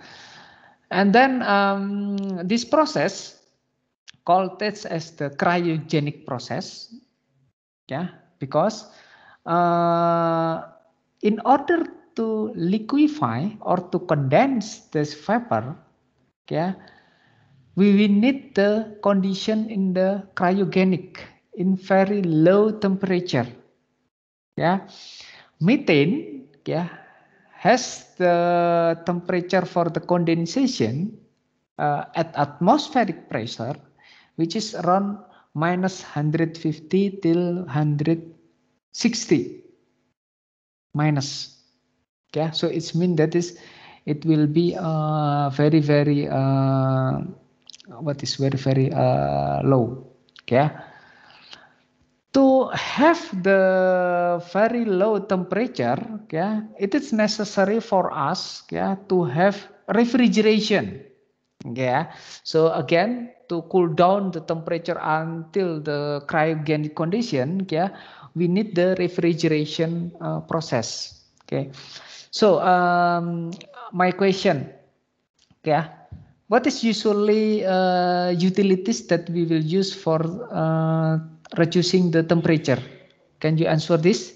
And then um, this process voltage as the cryogenic process. Yeah, because uh, in order to liquefy or to condense this vapor, yeah, we will need the condition in the cryogenic in very low temperature. Yeah, methane, yeah, has the temperature for the condensation uh, at atmospheric pressure which is around minus 150 till 160 minus okay so it's mean that is it will be uh, very very uh, what is very very uh, low okay to have the very low temperature okay it is necessary for us yeah, to have refrigeration okay so again to cool down the temperature until the cryogenic condition, yeah, we need the refrigeration uh, process. Okay, so um, my question, yeah, what is usually uh, utilities that we will use for uh, reducing the temperature? Can you answer this?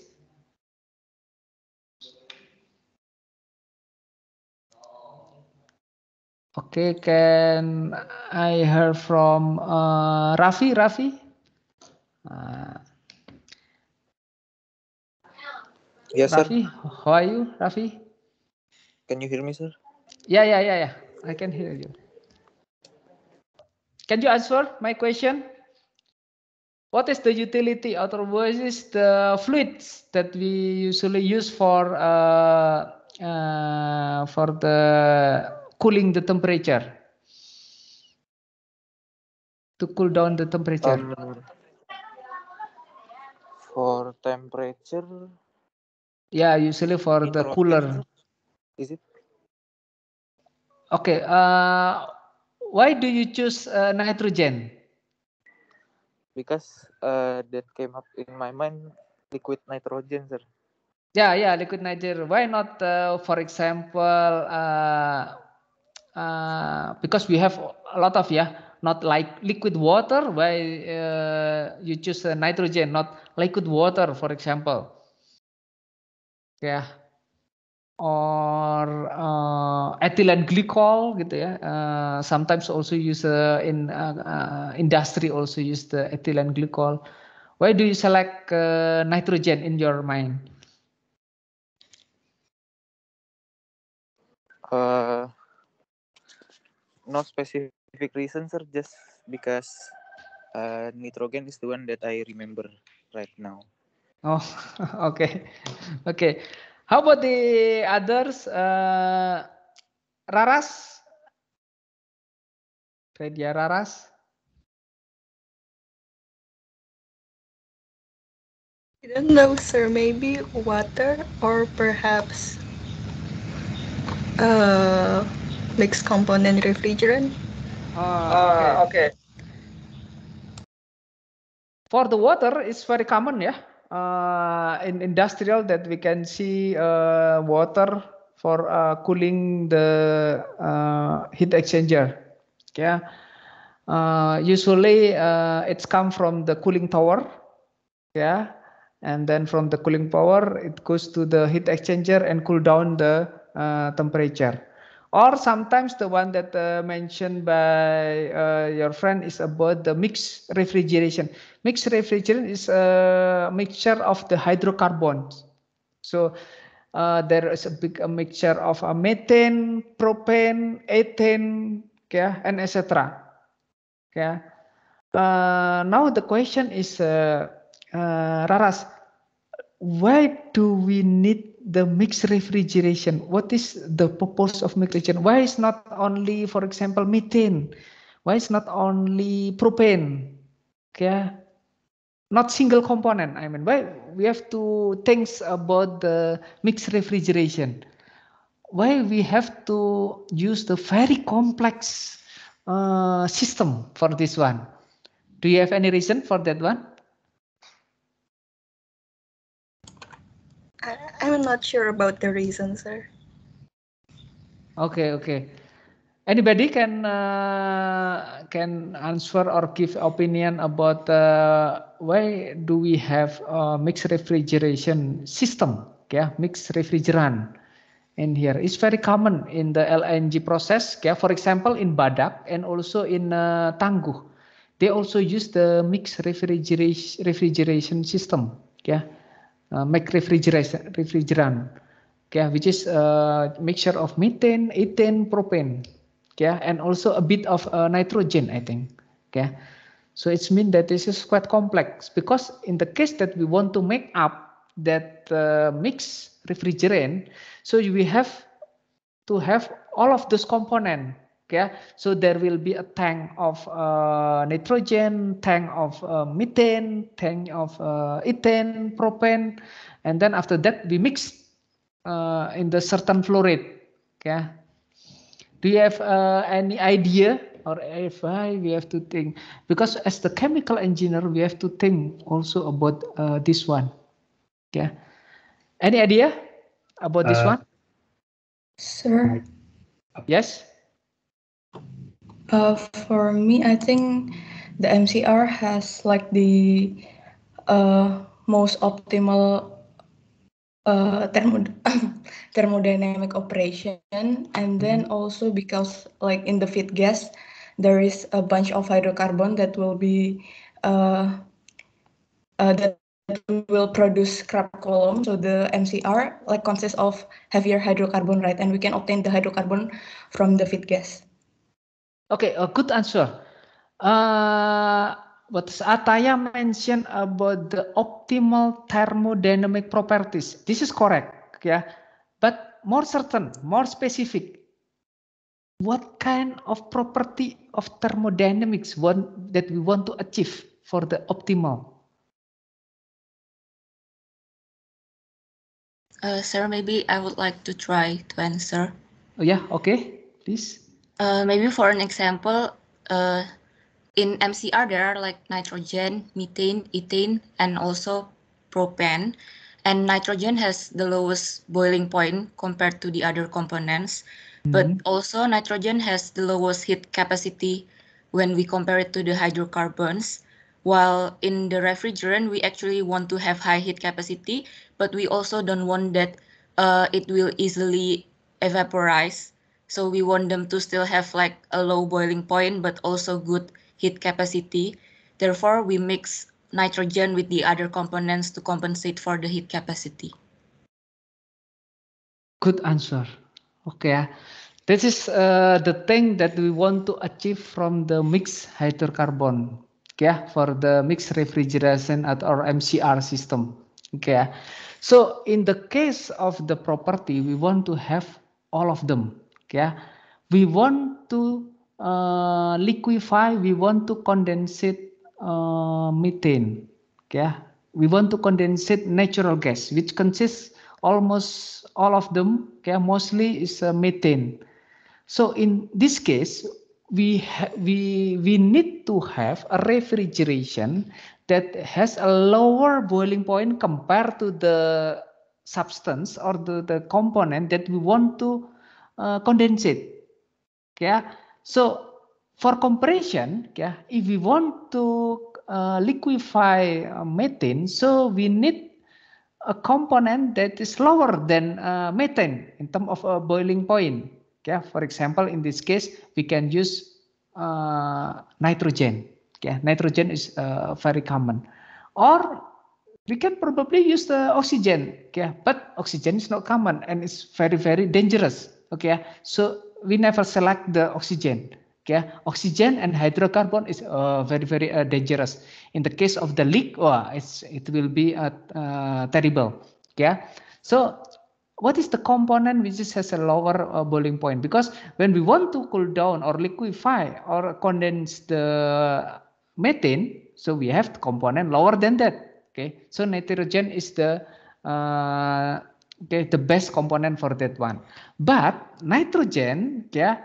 Okay, can I hear from uh, Rafi? Rafi? Uh, yes, Rafi, sir. How are you, Rafi? Can you hear me, sir? Yeah, yeah, yeah, yeah. I can hear you. Can you answer my question? What is the utility or is the fluids that we usually use for uh, uh, for the cooling the temperature to cool down the temperature um, for temperature yeah usually for the cooler is it okay uh, why do you choose uh, nitrogen because uh, that came up in my mind liquid nitrogen sir yeah yeah liquid nitrogen why not uh, for example uh, Uh, because we have a lot of yeah not like liquid water Why uh, you choose nitrogen not liquid water for example yeah or uh, ethylene glycol gitu ya uh, sometimes also use uh, in uh, uh industry also use the ethylene glycol why do you select uh, nitrogen in your mind uh, no specific reason sir just because uh, nitrogen is the one that I remember right now. Oh, okay, okay. How about the others? Uh, Raras, Redia Raras. I don't know, sir. Maybe water or perhaps uh, mixed component refrigerant. Ah, ah, okay. okay. For the water, it's very common, yeah. Uh, in industrial, that we can see uh, water for uh, cooling the heat exchanger. Yeah. usually, it's come from the cooling tower. Yeah. And then from the cooling power, it goes to the heat exchanger and cool down the temperature or sometimes the one that uh, mentioned by uh, your friend is about the mixed refrigeration mixed refrigeration is a mixture of the hydrocarbons so uh, there is a big a mixture of a uh, methane propane ethane yeah, and etc okay uh, now the question is uh, raras why do we need the mixed refrigeration? What is the purpose of mixed refrigeration? Why is not only, for example, methane? Why is not only propane? Okay, not single component. I mean, why we have to think about the mixed refrigeration? Why we have to use the very complex uh, system for this one? Do you have any reason for that one? I'm not sure about the reason, sir. Okay, okay. Anybody can uh, can answer or give opinion about uh, why do we have a mixed refrigeration system? Yeah, mixed refrigerant in here. It's very common in the LNG process. Yeah, for example, in Badak and also in uh, Tangguh, they also use the mixed refrigeration refrigeration system. Yeah uh, refrigeration, refrigerant okay, which is a mixture of methane, ethane, propane, okay, and also a bit of uh, nitrogen, I think, okay. So it's mean that this is quite complex because in the case that we want to make up that uh, mix refrigerant, so we have to have all of those component yeah so there will be a tank of uh, nitrogen tank of uh, methane tank of uh, ethane propane and then after that we mix uh, in the certain flow rate yeah do you have uh, any idea or if I, uh, we have to think because as the chemical engineer we have to think also about this one yeah any idea about this one sir yes uh, for me, I think the MCR has like the uh, most optimal uh, thermodynamic operation, and mm-hmm. then also because like in the feed gas, there is a bunch of hydrocarbon that will be uh, uh that will produce Crab column. So the MCR like consists of heavier hydrocarbon, right? And we can obtain the hydrocarbon from the feed gas. Okay, a good answer. Uh, what Ataya mentioned about the optimal thermodynamic properties. This is correct, yeah. But more certain, more specific. What kind of property of thermodynamics one that we want to achieve for the optimal? Uh, sir, maybe I would like to try to answer. Oh, yeah, okay, please. Uh, maybe for an example, uh, in MCR there are like nitrogen, methane, ethane, and also propane. And nitrogen has the lowest boiling point compared to the other components. Mm -hmm. But also nitrogen has the lowest heat capacity when we compare it to the hydrocarbons. While in the refrigerant, we actually want to have high heat capacity, but we also don't want that uh, it will easily evaporize. So we want them to still have like a low boiling point, but also good heat capacity. Therefore, we mix nitrogen with the other components to compensate for the heat capacity. Good answer. Okay. Ah. This is uh, the thing that we want to achieve from the mixed hydrocarbon. Okay, ah, for the mixed refrigeration at our MCR system. Okay. Ah. So in the case of the property, we want to have all of them yeah we want to uh, liquefy we want to condense uh, methane yeah we want to condense natural gas which consists almost all of them Yeah, mostly is uh, methane so in this case we we we need to have a refrigeration that has a lower boiling point compared to the substance or the, the component that we want to uh, condense it. Yeah. So for compression, yeah, if we want to uh, liquefy uh, methane, so we need a component that is lower than uh, methane in terms of a boiling point. Yeah. For example, in this case, we can use uh, nitrogen. Yeah. Nitrogen is very common. Or we can probably use the oxygen yeah but oxygen is not common and it's very very dangerous okay so we never select the oxygen okay oxygen and hydrocarbon is uh, very very uh, dangerous in the case of the leak oh, it's it will be uh, uh, terrible okay so what is the component which is, has a lower uh, boiling point because when we want to cool down or liquefy or condense the methane so we have the component lower than that okay so nitrogen is the uh, okay, the best component for that one. But nitrogen, yeah,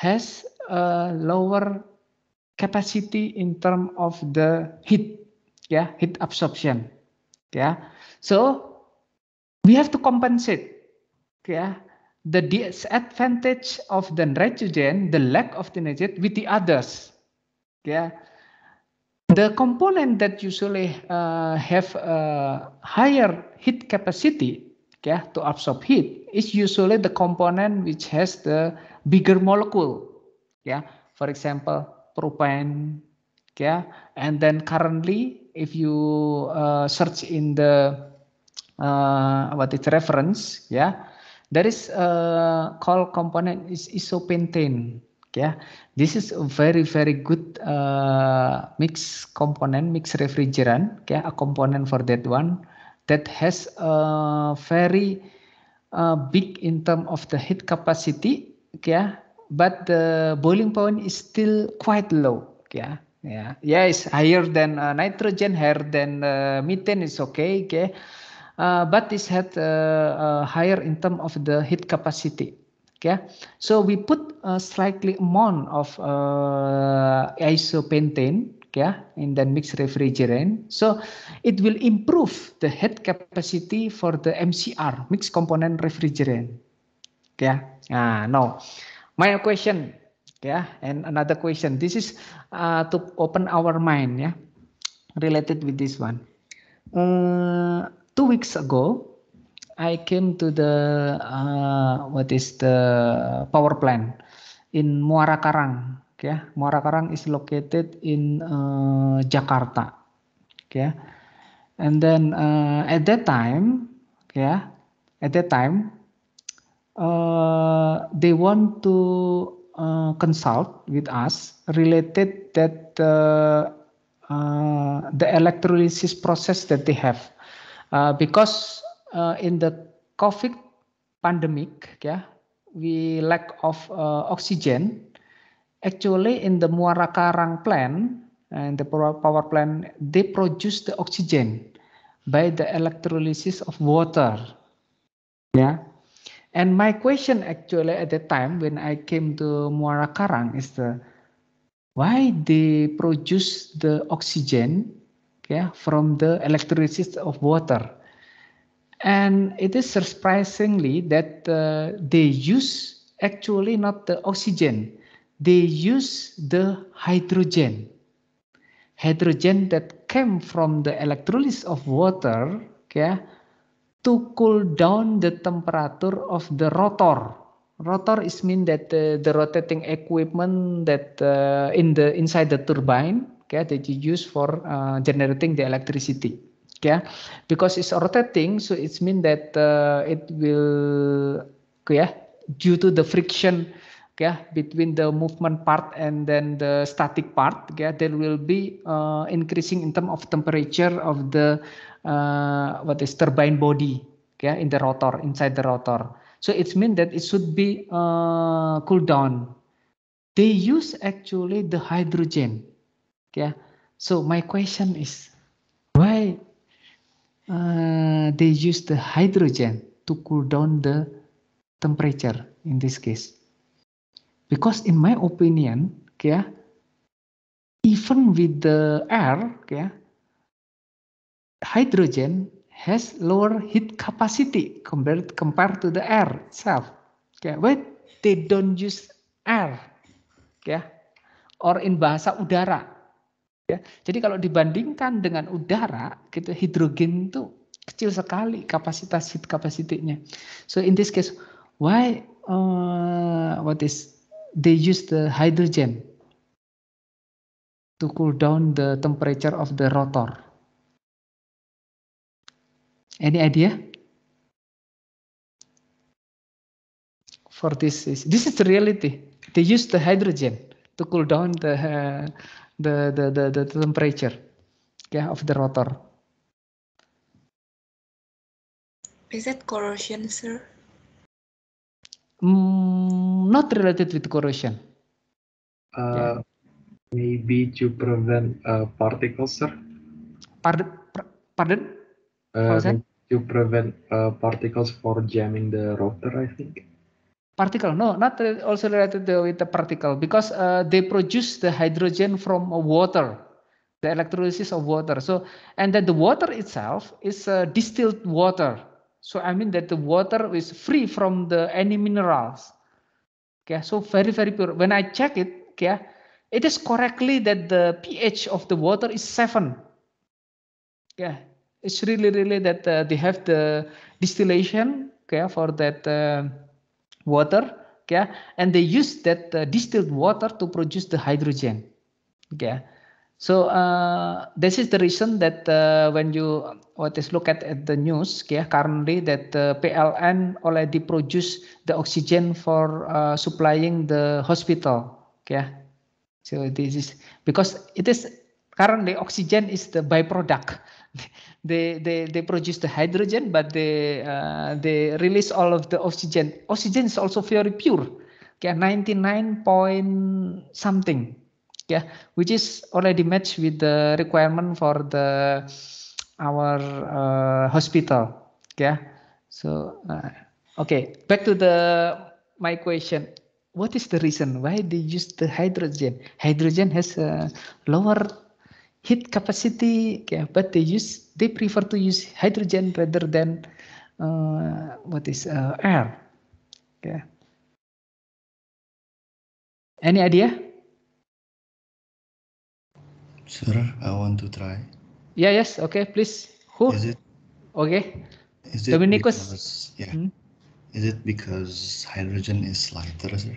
has a lower capacity in term of the heat, yeah, heat absorption, yeah. So we have to compensate, yeah, the disadvantage of the nitrogen, the lack of the nitrogen with the others, yeah. The component that usually uh, have a higher heat capacity yeah, to absorb heat is usually the component which has the bigger molecule. Yeah, for example, propane. Yeah, and then currently, if you uh, search in the uh, what it reference, yeah, there is a uh, called component is isopentane. yeah this is a very very good uh, mix component mix refrigerant okay ya, a component for that one that has a very uh, big in term of the heat capacity okay ya, but the boiling point is still quite low okay ya, yeah yeah it's higher than uh, nitrogen higher than uh, methane is okay okay uh, but this had uh, uh, higher in term of the heat capacity yeah so we put a slightly amount of uh, isopentane yeah in the mixed refrigerant so it will improve the head capacity for the mcr mixed component refrigerant yeah ah, now my question yeah and another question this is uh, to open our mind yeah related with this one uh, two weeks ago I came to the uh, what is the power plant in Muara Karang. Okay. Ya. Muara Karang is located in uh, Jakarta. Okay. Ya. And then uh, at that time, okay, ya, at that time, uh, they want to uh, consult with us related that uh, uh, the electrolysis process that they have, uh, because uh, in the COVID pandemic, yeah, we lack of uh, oxygen. Actually, in the Muara Karang plant and uh, the power plant, they produce the oxygen by the electrolysis of water. Yeah. And my question actually at the time when I came to Muara Karang is the why they produce the oxygen yeah, from the electrolysis of water and it is surprisingly that uh, they use actually not the oxygen they use the hydrogen hydrogen that came from the electrolysis of water yeah, to cool down the temperature of the rotor rotor is mean that uh, the rotating equipment that uh, in the inside the turbine okay, that you use for uh, generating the electricity yeah because it's rotating so it means that uh, it will yeah due to the friction yeah between the movement part and then the static part yeah there will be uh, increasing in term of temperature of the uh, what is turbine body yeah in the rotor inside the rotor so it means that it should be uh, cooled down they use actually the hydrogen yeah so my question is why uh, they use the hydrogen to cool down the temperature in this case. Because in my opinion, yeah, even with the air, yeah, hydrogen has lower heat capacity compared compared to the air itself. Yeah, but they don't use air, yeah, or in bahasa udara. Ya, jadi kalau dibandingkan dengan udara, gitu hidrogen itu kecil sekali kapasitas heat capacity So in this case, why uh, what is they use the hydrogen to cool down the temperature of the rotor? Any idea? For this is this is the reality. They use the hydrogen to cool down the uh, the the the, the temperature yeah, of the rotor. Is it corrosion, sir? Mm, not related with corrosion. Uh, yeah. Maybe to prevent uh, particles, sir. Pardon? Pardon? Uh, to prevent uh, particles for jamming the rotor, I think. particle no not also related with the particle because uh, they produce the hydrogen from water the electrolysis of water so and that the water itself is uh, distilled water so i mean that the water is free from the any minerals okay so very very pure when i check it okay it is correctly that the ph of the water is 7 yeah it's really really that uh, they have the distillation okay for that uh, water okay and they use that uh, distilled water to produce the hydrogen okay so uh, this is the reason that uh, when you what is look at, at the news okay currently that uh, pln already produce the oxygen for uh, supplying the hospital okay so this is because it is currently oxygen is the byproduct they they they produce the hydrogen but they uh, they release all of the oxygen oxygen is also very pure okay 99 point something yeah which is already matched with the requirement for the our uh, hospital yeah so uh, okay back to the my question what is the reason why they use the hydrogen hydrogen has a lower heat capacity yeah, but they use they prefer to use hydrogen rather than uh, what is uh, air yeah any idea sure i want to try yeah yes okay please who is it okay is it Dominicus? because, yeah hmm? is it because hydrogen is lighter sir?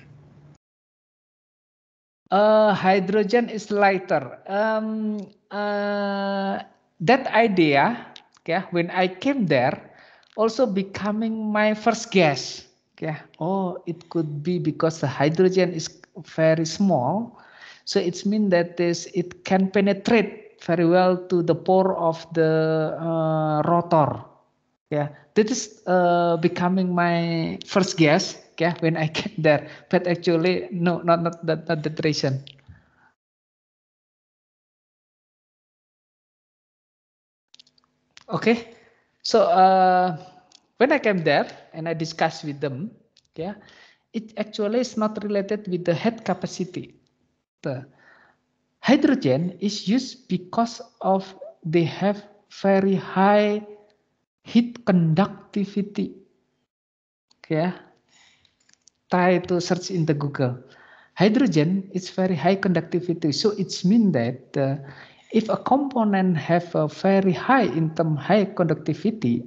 Uh, hydrogen is lighter. Um, uh, that idea, yeah. when I came there, also becoming my first guess. Yeah. Oh, it could be because the hydrogen is very small, so it means that this it can penetrate very well to the pore of the uh, rotor. Yeah, that is uh, becoming my first guess yeah, when I get there. But actually, no, not not that not the reason. Okay, so uh, when I came there and I discussed with them, yeah, it actually is not related with the head capacity. The hydrogen is used because of they have very high heat conductivity. Yeah, try to search in the Google, hydrogen is very high conductivity. So it means that uh, if a component have a very high in term high conductivity,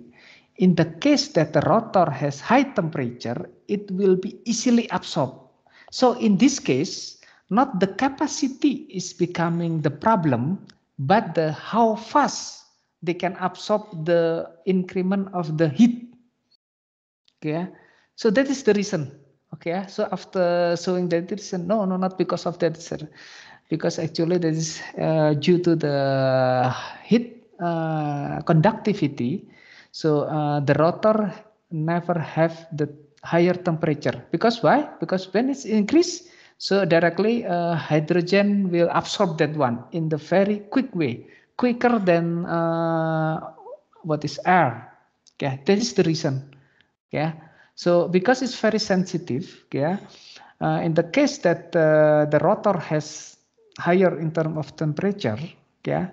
in the case that the rotor has high temperature, it will be easily absorbed. So in this case, not the capacity is becoming the problem, but the how fast they can absorb the increment of the heat. Okay. So that is the reason okay so after showing that it's no no not because of that sir because actually that is uh, due to the heat uh, conductivity so uh, the rotor never have the higher temperature because why because when it's increased so directly uh, hydrogen will absorb that one in the very quick way quicker than uh, what is air yeah that is the reason yeah so because it's very sensitive, yeah, uh, in the case that uh, the rotor has higher in term of temperature, yeah,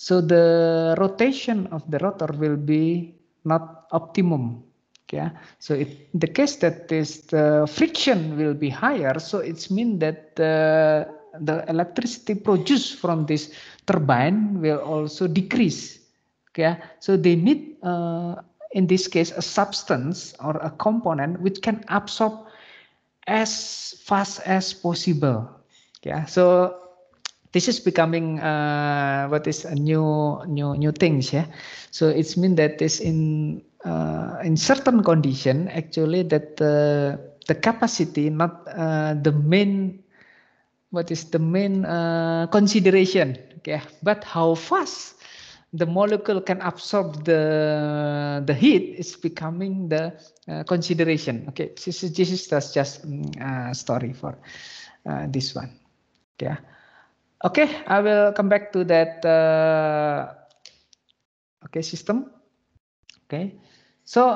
so the rotation of the rotor will be not optimum. Yeah. So it, the case that is the friction will be higher, so it's mean that the uh, the electricity produced from this turbine will also decrease. yeah. so they need uh, in this case a substance or a component which can absorb as fast as possible yeah so this is becoming uh, what is a new new new things yeah so it's mean that this in uh, in certain condition actually that the uh, the capacity not uh, the main what is the main uh, consideration okay but how fast the molecule can absorb the the heat is becoming the uh, consideration okay this is this is just, just um, story for uh, this one yeah okay i will come back to that uh, okay system okay so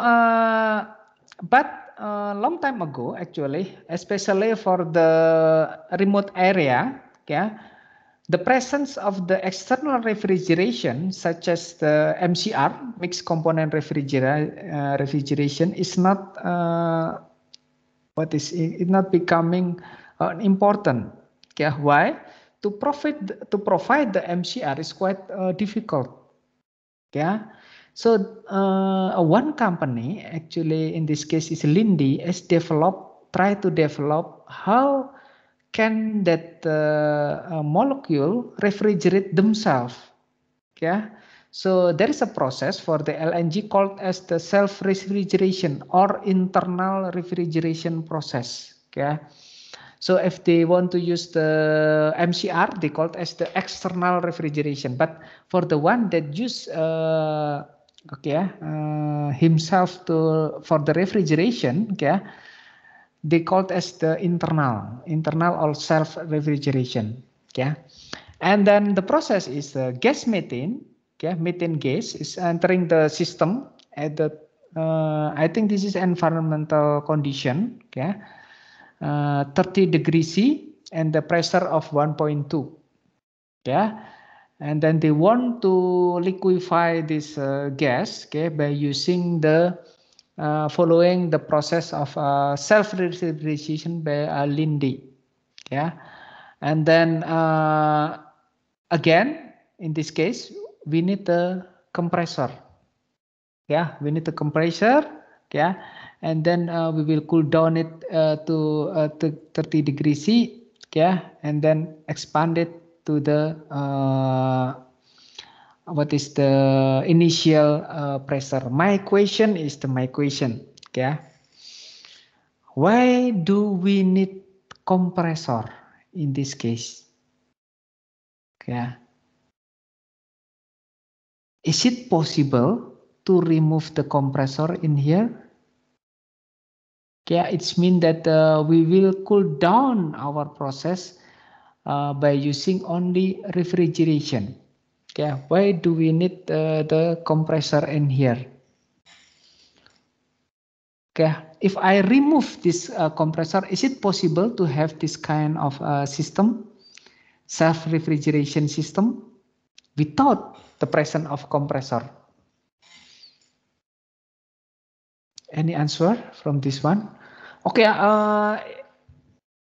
but a uh, long time ago actually especially for the remote area yeah the presence of the external refrigeration, such as the MCR, mixed component refrigera- uh, refrigeration, is not uh, what is it not becoming uh, important. Okay, why? To profit to provide the MCR is quite uh, difficult. Yeah. So uh, one company actually in this case is Lindy has developed try to develop how can that uh, uh, molecule refrigerate themselves. Yeah. So there is a process for the LNG called as the self-refrigeration or internal refrigeration process. yeah. So if they want to use the MCR, they call it as the external refrigeration. But for the one that use uh, okay, uh, himself to for the refrigeration, okay, they called as the internal internal or self refrigeration yeah. and then the process is the uh, gas methane okay methane gas is entering the system at the uh, i think this is environmental condition okay uh, 30 degree c and the pressure of 1.2 yeah and then they want to liquefy this uh, gas okay by using the uh, following the process of uh, self-realization by uh, Lindy. Yeah, and then uh, again, in this case, we need the compressor. Yeah, we need the compressor. Yeah, and then uh, we will cool down it to, to 30 degrees C. Yeah, and then expand it to the what is the initial uh, pressure? My question is the my question, ya. Yeah. Why do we need compressor in this case? Ya. Yeah. Is it possible to remove the compressor in here? Yeah, it's mean that uh, we will cool down our process uh, by using only refrigeration. Yeah, why do we need uh, the compressor in here? Okay, if I remove this uh, compressor, is it possible to have this kind of uh, system, self-refrigeration system, without the presence of compressor? Any answer from this one? Okay, uh,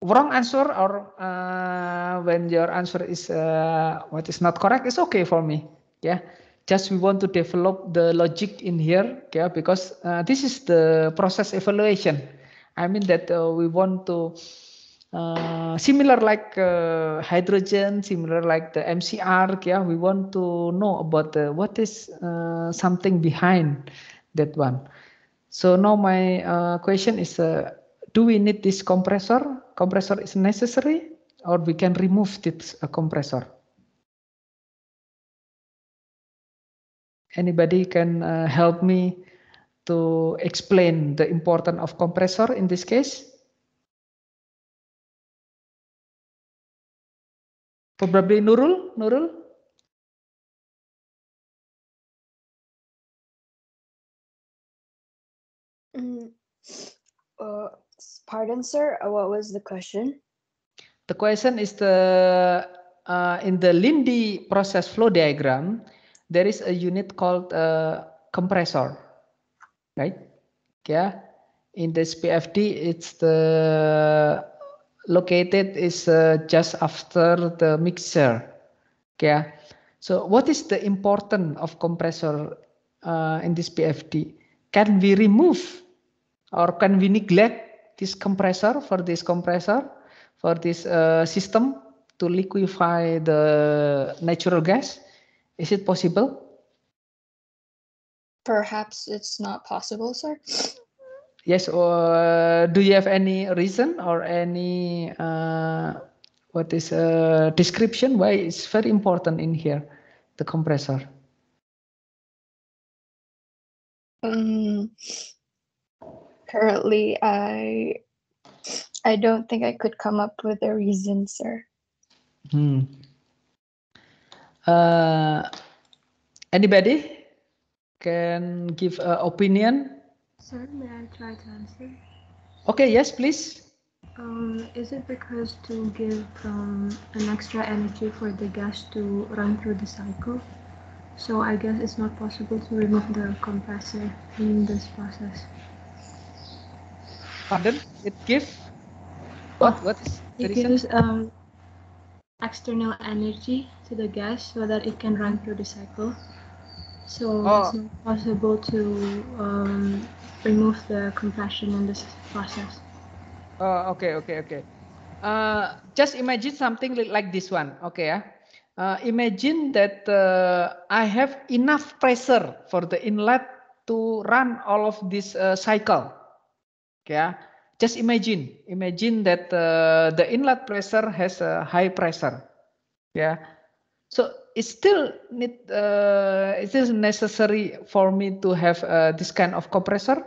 wrong answer or uh, when your answer is uh, what is not correct it's okay for me yeah just we want to develop the logic in here yeah, because uh, this is the process evaluation i mean that uh, we want to uh, similar like uh, hydrogen similar like the mcr yeah we want to know about what is something behind that one so now my question is do we need this compressor? Compressor is necessary or we can remove this uh, compressor. Anybody can uh, help me to explain the importance of compressor in this case? Probably Nurul, Nurul? Mm, uh. Pardon, sir. Uh, what was the question? The question is the uh, in the Lindy process flow diagram, there is a unit called uh, compressor, right? Yeah. In this PFD, it's the located is uh, just after the mixer. Yeah. So what is the importance of compressor uh, in this PFD? Can we remove or can we neglect this compressor for this compressor for this uh, system to liquefy the natural gas? Is it possible? Perhaps it's not possible, sir. Yes, or uh, do you have any reason or any uh, what is a uh, description why it's very important in here, the compressor? Um, currently i i don't think i could come up with a reason sir hmm uh anybody can give an opinion sir may i try to answer okay yes please um, is it because to give um, an extra energy for the gas to run through the cycle? So I guess it's not possible to remove the compressor in this process. Then it gives what what is it gives um external energy to the gas so that it can run through the cycle. So oh. it's not possible to um, remove the compression in this process. Oh, okay, okay, okay. Uh, just imagine something like this one. Okay, yeah. Uh, imagine that uh, I have enough pressure for the inlet to run all of this uh, cycle. Yeah. Just imagine, imagine that uh, the inlet pressure has a high pressure. Yeah. So it still need uh, it is necessary for me to have uh, this kind of compressor.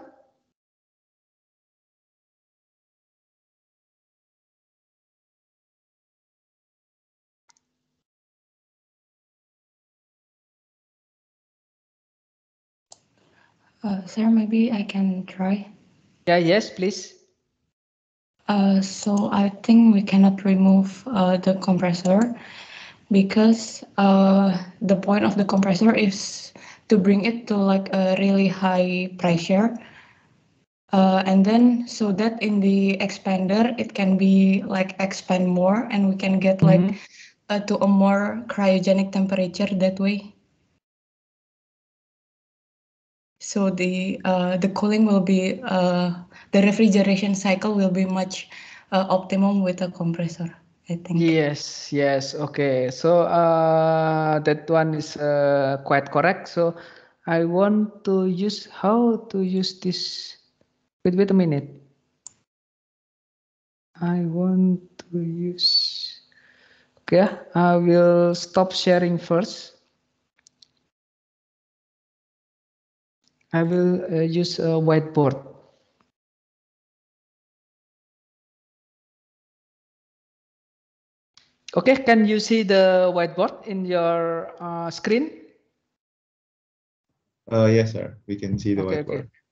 Uh, sir, maybe I can try. Yeah, yes, please. Uh, so I think we cannot remove uh, the compressor because uh, the point of the compressor is to bring it to like a really high pressure. Uh, and then so that in the expander, it can be like expand more and we can get mm -hmm. like mm-hmm. uh, to a more cryogenic temperature that way. So the uh, the cooling will be uh, the refrigeration cycle will be much uh, optimum with a compressor. I think. Yes, yes. Okay. So uh, that one is uh, quite correct. So I want to use how to use this. Wait, wait a minute. I want to use. Okay, I will stop sharing first. I will uh, use a whiteboard. Okay, can you see the whiteboard in your uh, screen? Uh, yes, sir. We can see the okay, whiteboard. Okay.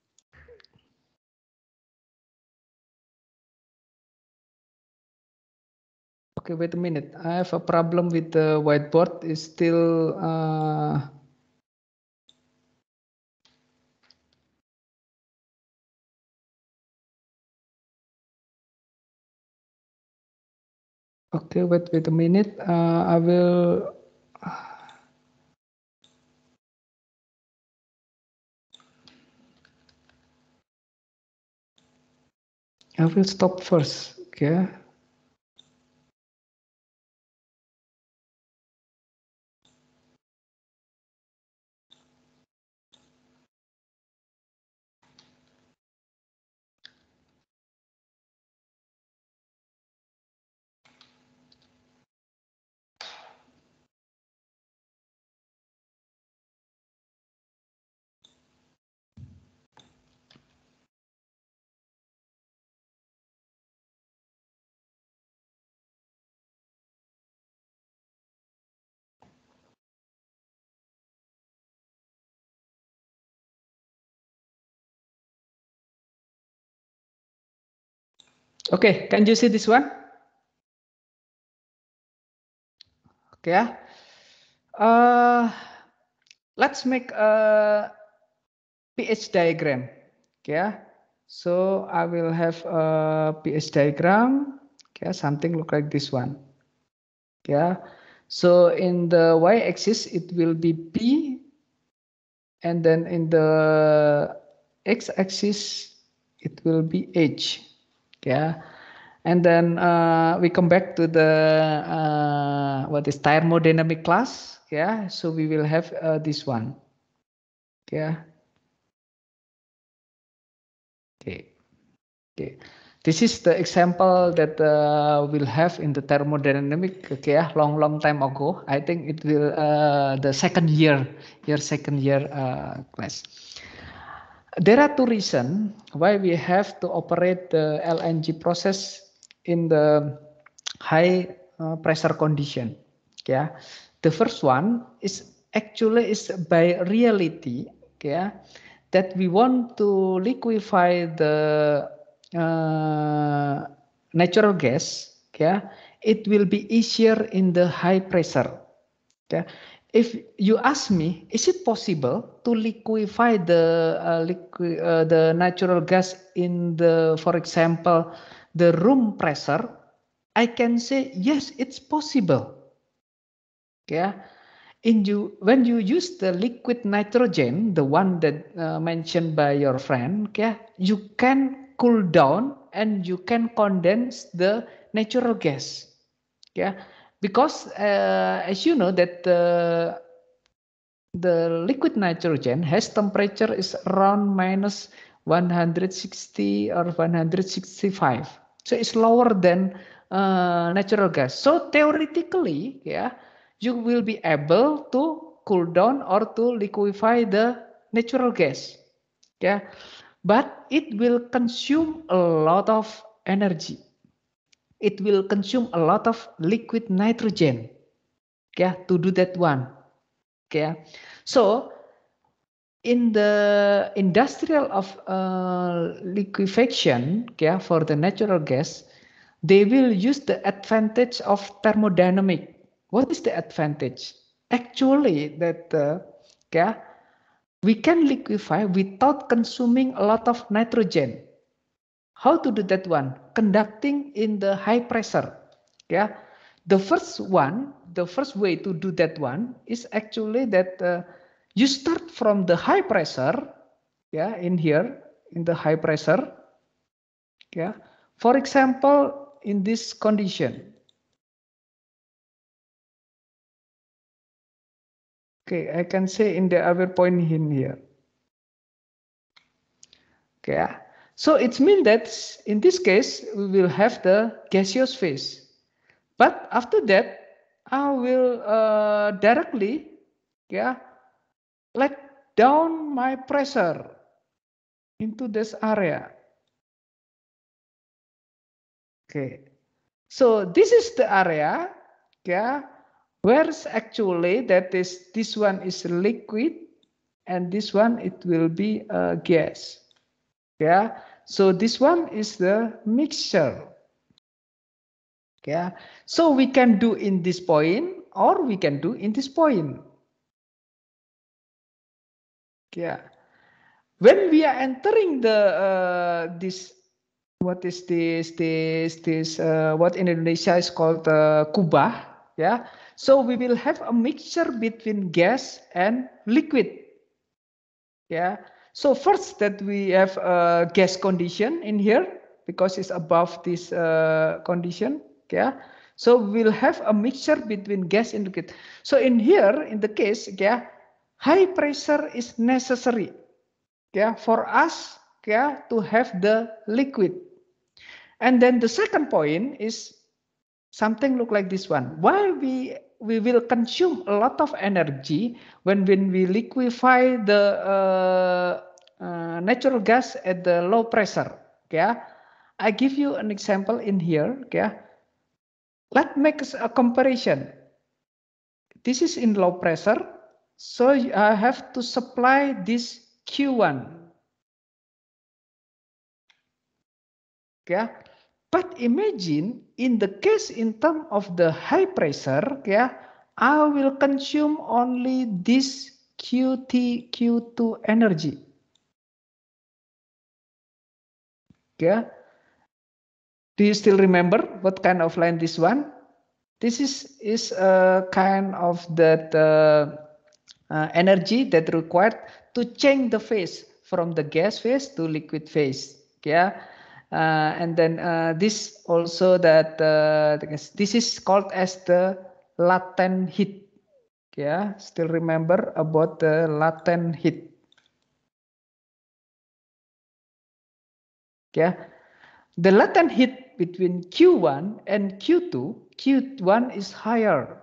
okay, wait a minute. I have a problem with the whiteboard. It's still uh, Okay, wait, wait a minute. Uh, I will. I will stop first. Okay. Okay, can you see this one? Okay. Ah. Uh, let's make a pH diagram. Okay. Ah. So I will have a pH diagram. Okay, ah, something look like this one. Okay. So in the y-axis, it will be P. And then in the x-axis, it will be H yeah and then uh, we come back to the uh, what is thermodynamic class yeah so we will have uh, this one yeah okay okay this is the example that uh, we'll have in the thermodynamic okay yeah, long long time ago i think it will uh, the second year your second year uh, class there are two reasons why we have to operate the LNG process in the high uh, pressure condition. Yeah. The first one is actually is by reality. Yeah. That we want to liquefy the uh, natural gas. Yeah. It will be easier in the high pressure. Yeah if you ask me, is it possible to liquefy the uh, liqu- uh, the natural gas in the, for example, the room pressure? I can say yes, it's possible. Yeah, in you when you use the liquid nitrogen, the one that uh, mentioned by your friend, yeah, you can cool down and you can condense the natural gas. Yeah because uh, as you know that the uh, the liquid nitrogen has temperature is around minus 160 or 165 so it's lower than uh, natural gas so theoretically yeah you will be able to cool down or to liquefy the natural gas yeah but it will consume a lot of energy it will consume a lot of liquid nitrogen yeah. to do that one. Okay, so in the industrial of uh, liquefaction yeah, for the natural gas, they will use the advantage of thermodynamic. What is the advantage? Actually, that uh, we can liquefy without consuming a lot of nitrogen. How to do that one? Conducting in the high pressure. Yeah. The first one, the first way to do that one is actually that uh, you start from the high pressure. Yeah, in here, in the high pressure. Yeah. For example, in this condition. Okay, I can say in the other point in here. Okay. So it means that in this case, we will have the gaseous phase. But after that, I will uh, directly yeah, let down my pressure into this area. Okay, so this is the area yeah, where's actually that is this one is liquid and this one it will be a uh, gas. Yeah, so this one is the mixture. Yeah. So we can do in this point or we can do in this point. Yeah. When we are entering the uh, this what is this this this uh, what in Indonesia is called uh, kubah. Yeah. So we will have a mixture between gas and liquid. Yeah. So first that we have a gas condition in here because it's above this uh, condition. Yeah. So we'll have a mixture between gas and liquid. So in here, in the case, yeah, high pressure is necessary yeah, for us yeah, to have the liquid. And then the second point is something look like this one. Why we we will consume a lot of energy when when we liquefy the uh, uh, natural gas at the low pressure. Yeah, I give you an example in here. Yeah, Let's make a comparison. This is in low pressure. So I have to supply this Q1. Yeah, But imagine in the case in terms of the high pressure, yeah, I will consume only this QT, Q2 energy. Yeah. Do you still remember what kind of line this one? This is is a kind of that uh, uh, energy that required to change the phase from the gas phase to liquid phase. Yeah. Uh, and then uh, this also that uh, this is called as the latent heat. Yeah, still remember about the latent heat. Yeah, The latent heat between Q1 and Q2, Q1 is higher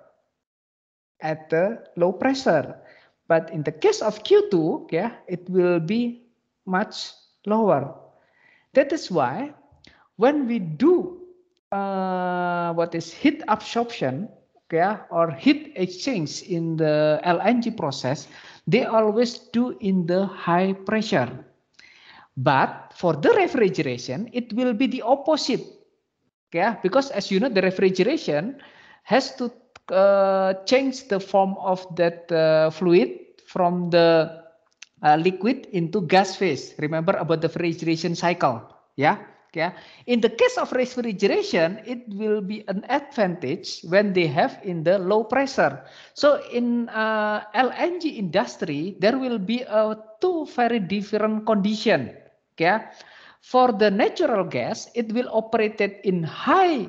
at the low pressure. But in the case of Q2, yeah, it will be much lower. That is why when we do uh, what is heat absorption yeah, or heat exchange in the LNG process, they always do in the high pressure. But for the refrigeration, it will be the opposite. yeah. Because as you know, the refrigeration has to uh, change the form of that uh, fluid from the uh, liquid into gas phase. Remember about the refrigeration cycle. Yeah. Yeah. In the case of refrigeration, it will be an advantage when they have in the low pressure. So in uh, LNG industry, there will be a two very different condition yeah. For the natural gas, it will operate it in high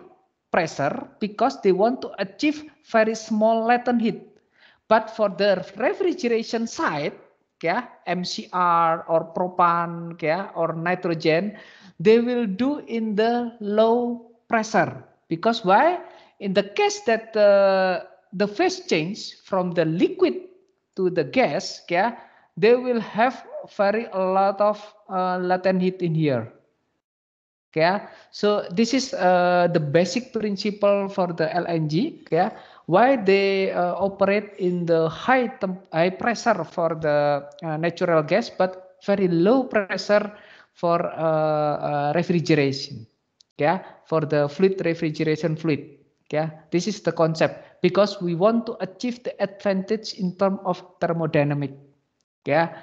pressure because they want to achieve very small latent heat. But for the refrigeration side, yeah, MCR or propane yeah, or nitrogen, they will do in the low pressure. Because why? In the case that uh, the phase change from the liquid to the gas, yeah, they will have very a lot of uh, latent heat in here. Yeah, so this is uh, the basic principle for the LNG. Yeah, why they uh, operate in the high high pressure for the uh, natural gas, but very low pressure for uh, uh, refrigeration. Yeah, for the fluid refrigeration fluid. Yeah, this is the concept because we want to achieve the advantage in terms of thermodynamic. Yeah,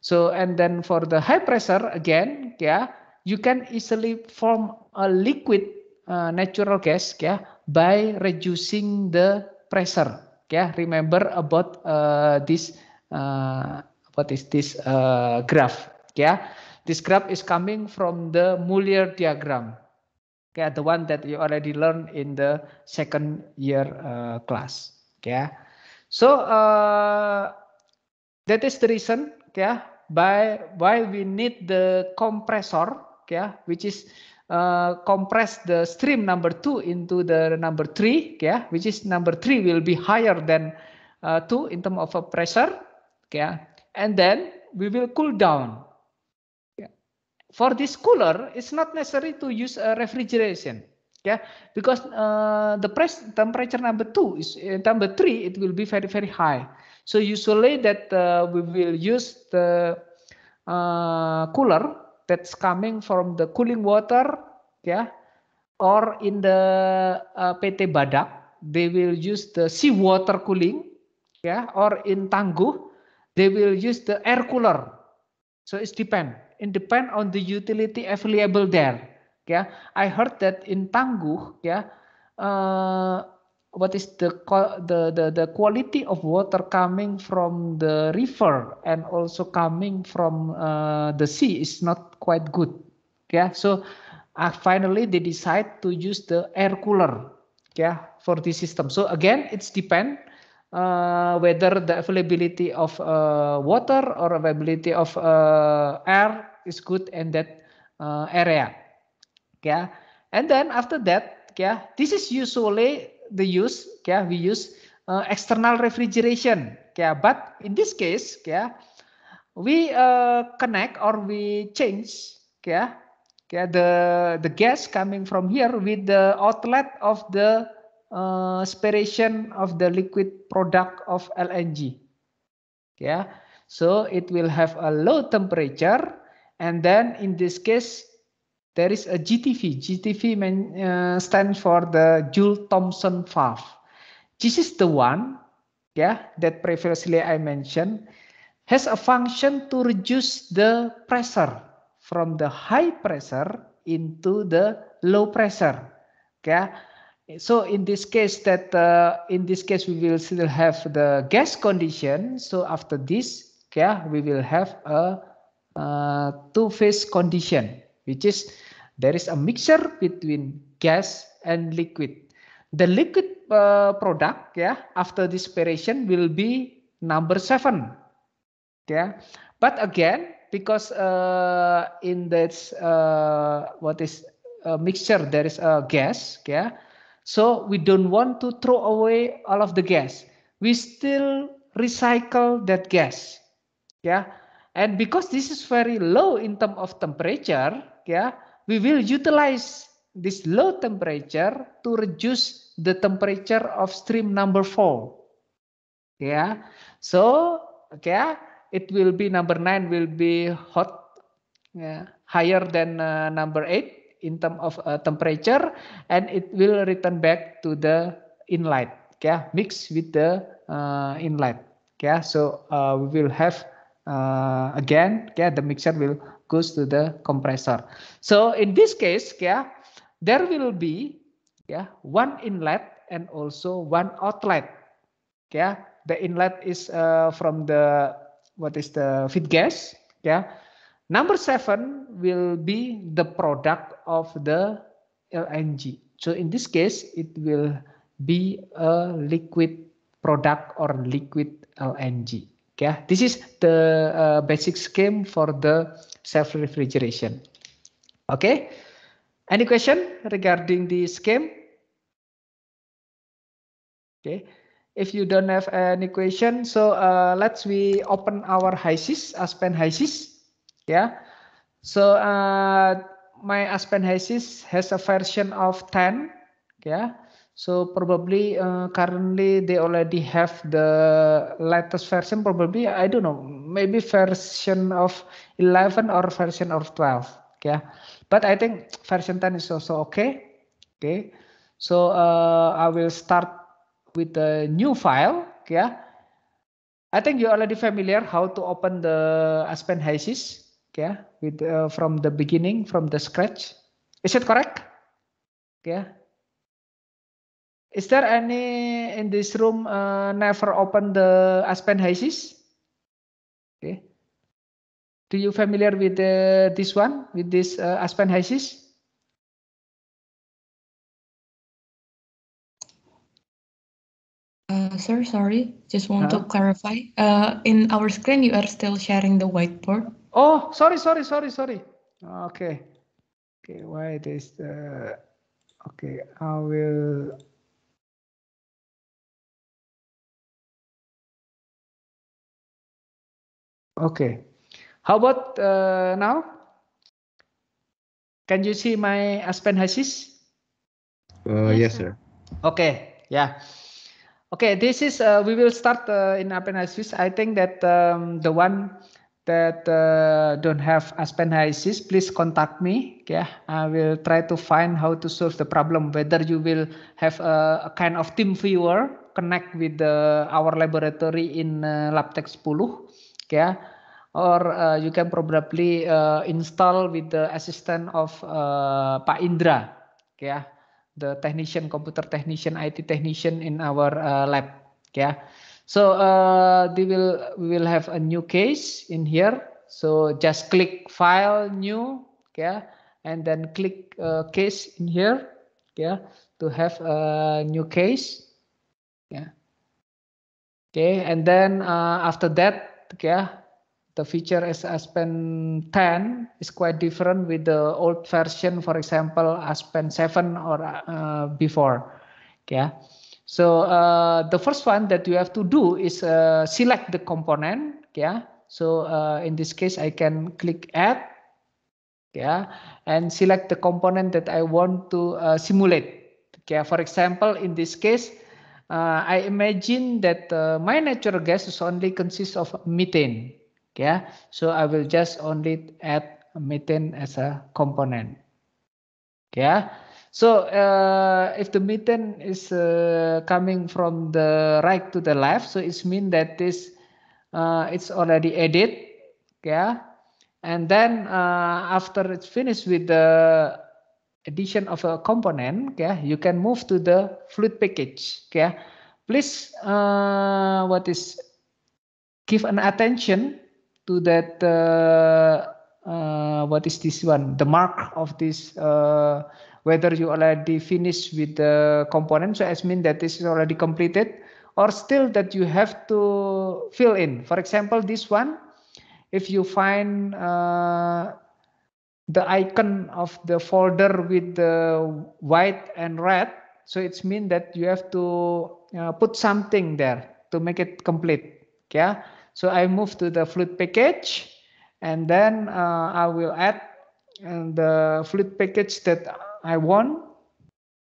so, and then for the high pressure again, yeah, you can easily form a liquid uh, natural gas, yeah, by reducing the pressure. Yeah, remember about uh, this, uh, what is this uh, graph? Yeah, this graph is coming from the Muller diagram. yeah, the one that you already learned in the second year uh, class. Yeah, so uh, that is the reason yeah, by while we need the compressor, yeah, which is uh, compress the stream number two into the number three, yeah, which is number three will be higher than uh, two in terms of a pressure, yeah, and then we will cool down. Yeah. For this cooler, it's not necessary to use a refrigeration, yeah, because uh, the press temperature number two is uh, number three, it will be very very high. So usually that uh, we will use the uh, cooler that's coming from the cooling water, yeah, or in the uh, PT Badak, they will use the seawater cooling, yeah, or in Tangguh, they will use the air cooler. So it's depend. It depend on the utility available there. Yeah, I heard that in Tangguh, yeah, uh, what is the, the the the quality of water coming from the river and also coming from uh, the sea is not quite good yeah so uh, finally they decide to use the air cooler yeah for this system so again it's depend uh, whether the availability of uh, water or availability of uh, air is good in that uh, area yeah and then after that yeah this is usually the use yeah we use uh, external refrigeration yeah but in this case yeah we uh, connect or we change yeah yeah the the gas coming from here with the outlet of the uh, aspiration of the liquid product of LNG yeah so it will have a low temperature and then in this case there is a GTV. GTV uh, stands for the Joule Thomson valve. This is the one, yeah, that previously I mentioned, has a function to reduce the pressure from the high pressure into the low pressure. yeah. so in this case that uh, in this case we will still have the gas condition. So after this, yeah, we will have a uh, two-phase condition which is there is a mixture between gas and liquid. The liquid uh, product, yeah, after this separation will be number seven, yeah. But again, because uh, in this uh, what is a uh, mixture, there is a gas, yeah. So we don't want to throw away all of the gas. We still recycle that gas, yeah. And because this is very low in term of temperature, yeah, we will utilize this low temperature to reduce the temperature of stream number four. Yeah, so okay, it will be number nine will be hot, yeah, higher than uh, number eight in term of uh, temperature, and it will return back to the inlet. Yeah, mix with the uh, inlet. Yeah, so uh, we will have uh, again yeah the mixture will goes to the compressor so in this case yeah there will be yeah one inlet and also one outlet yeah the inlet is uh, from the what is the feed gas yeah number seven will be the product of the lng so in this case it will be a liquid product or liquid lng yeah, this is the uh, basic scheme for the self-refrigeration. Okay, any question regarding the scheme? Okay, if you don't have any question, so uh, let's we open our HISIS, Aspen HISIS. Yeah, so uh, my Aspen HISIS has a version of 10. Yeah, so probably uh, currently they already have the latest version. Probably I don't know, maybe version of 11 or version of 12. Yeah, but I think version 10 is also okay. Okay, so uh, I will start with a new file. Yeah, I think you're already familiar how to open the Aspen Hyasis. Yeah, with uh, from the beginning, from the scratch. Is it correct? Yeah is there any in this room uh, never open the Aspen Hysis? Okay. Do you familiar with uh, this one, with this uh, Aspen Hysis? Uh, sir, sorry, just want huh? to clarify. Uh, in our screen, you are still sharing the whiteboard. Oh, sorry, sorry, sorry, sorry. Okay. Okay, why this? Uh, okay, I will Okay. How about uh, now? Can you see my Aspen hashes? Uh, yes, sir. Okay. Yeah. Okay. This is uh, we will start uh, in Aspen hashes. I think that um, the one that uh, don't have Aspen hashes, please contact me. Yeah, I will try to find how to solve the problem. Whether you will have a, a kind of team viewer connect with uh, our laboratory in uh, LabTech 10 yeah or uh, you can probably uh, install with the assistant of uh, Pak Indra, yeah, the technician, computer technician, IT technician in our uh, lab, yeah. So uh, they will we will have a new case in here. So just click File New, yeah, and then click uh, Case in here, yeah, to have a new case, yeah. Okay, and then uh, after that yeah, the feature as Aspen 10 is quite different with the old version, for example, Aspen 7 or uh, before. Yeah. So uh, the first one that you have to do is uh, select the component. Yeah. So uh, in this case, I can click add. Yeah, and select the component that I want to uh, simulate. Yeah. For example, in this case, uh, I imagine that uh, my natural gas is only consists of methane. Yeah, so I will just only add methane as a component. Yeah, so uh, if the methane is uh, coming from the right to the left, so it's mean that this uh, it's already added. Yeah, and then uh, after it's finished with the addition of a component, okay, you can move to the fluid package. Okay, please, uh, what is give an attention to that. Uh, uh, what is this one? The mark of this uh, whether you already finished with the component. So as mean that this is already completed or still that you have to fill in. For example, this one, if you find uh, the icon of the folder with the white and red so it's mean that you have to uh, put something there to make it complete yeah so i move to the flute package and then uh, i will add uh, the flute package that i want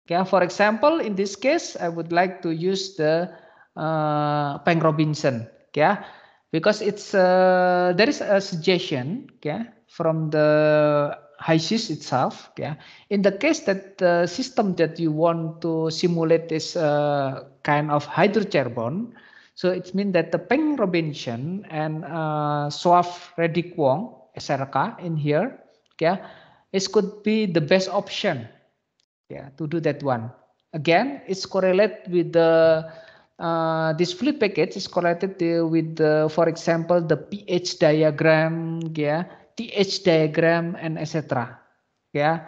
yeah for example in this case i would like to use the uh, Peng Robinson yeah because it's uh, there is a suggestion yeah from the HiSys itself. Yeah. In the case that the system that you want to simulate is a uh, kind of hydrocarbon, so it means that the Peng Robinson and uh, Swav Reddick Wong SRK in here, yeah, it could be the best option, yeah, to do that one. Again, it's correlated with the uh, this flip package is correlated with, the, for example, the pH diagram, yeah, the diagram and etc. Yeah,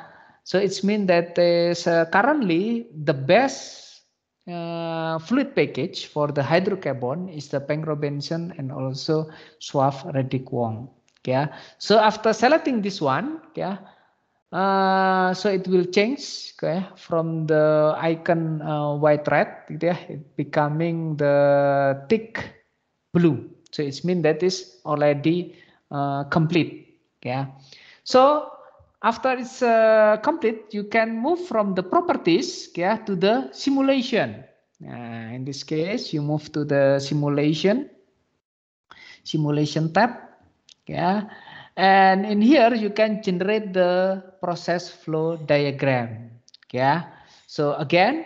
so it's mean that is uh, currently the best uh, fluid package for the hydrocarbon is the Peng Robinson and also Schwab Reddick Wong. Yeah, so after selecting this one, yeah, uh, so it will change okay, from the icon uh, white red yeah, it becoming the thick blue so it means that is already uh, complete yeah so after it's uh, complete you can move from the properties yeah to the simulation uh, in this case you move to the simulation simulation tab yeah and in here you can generate the process flow diagram yeah so again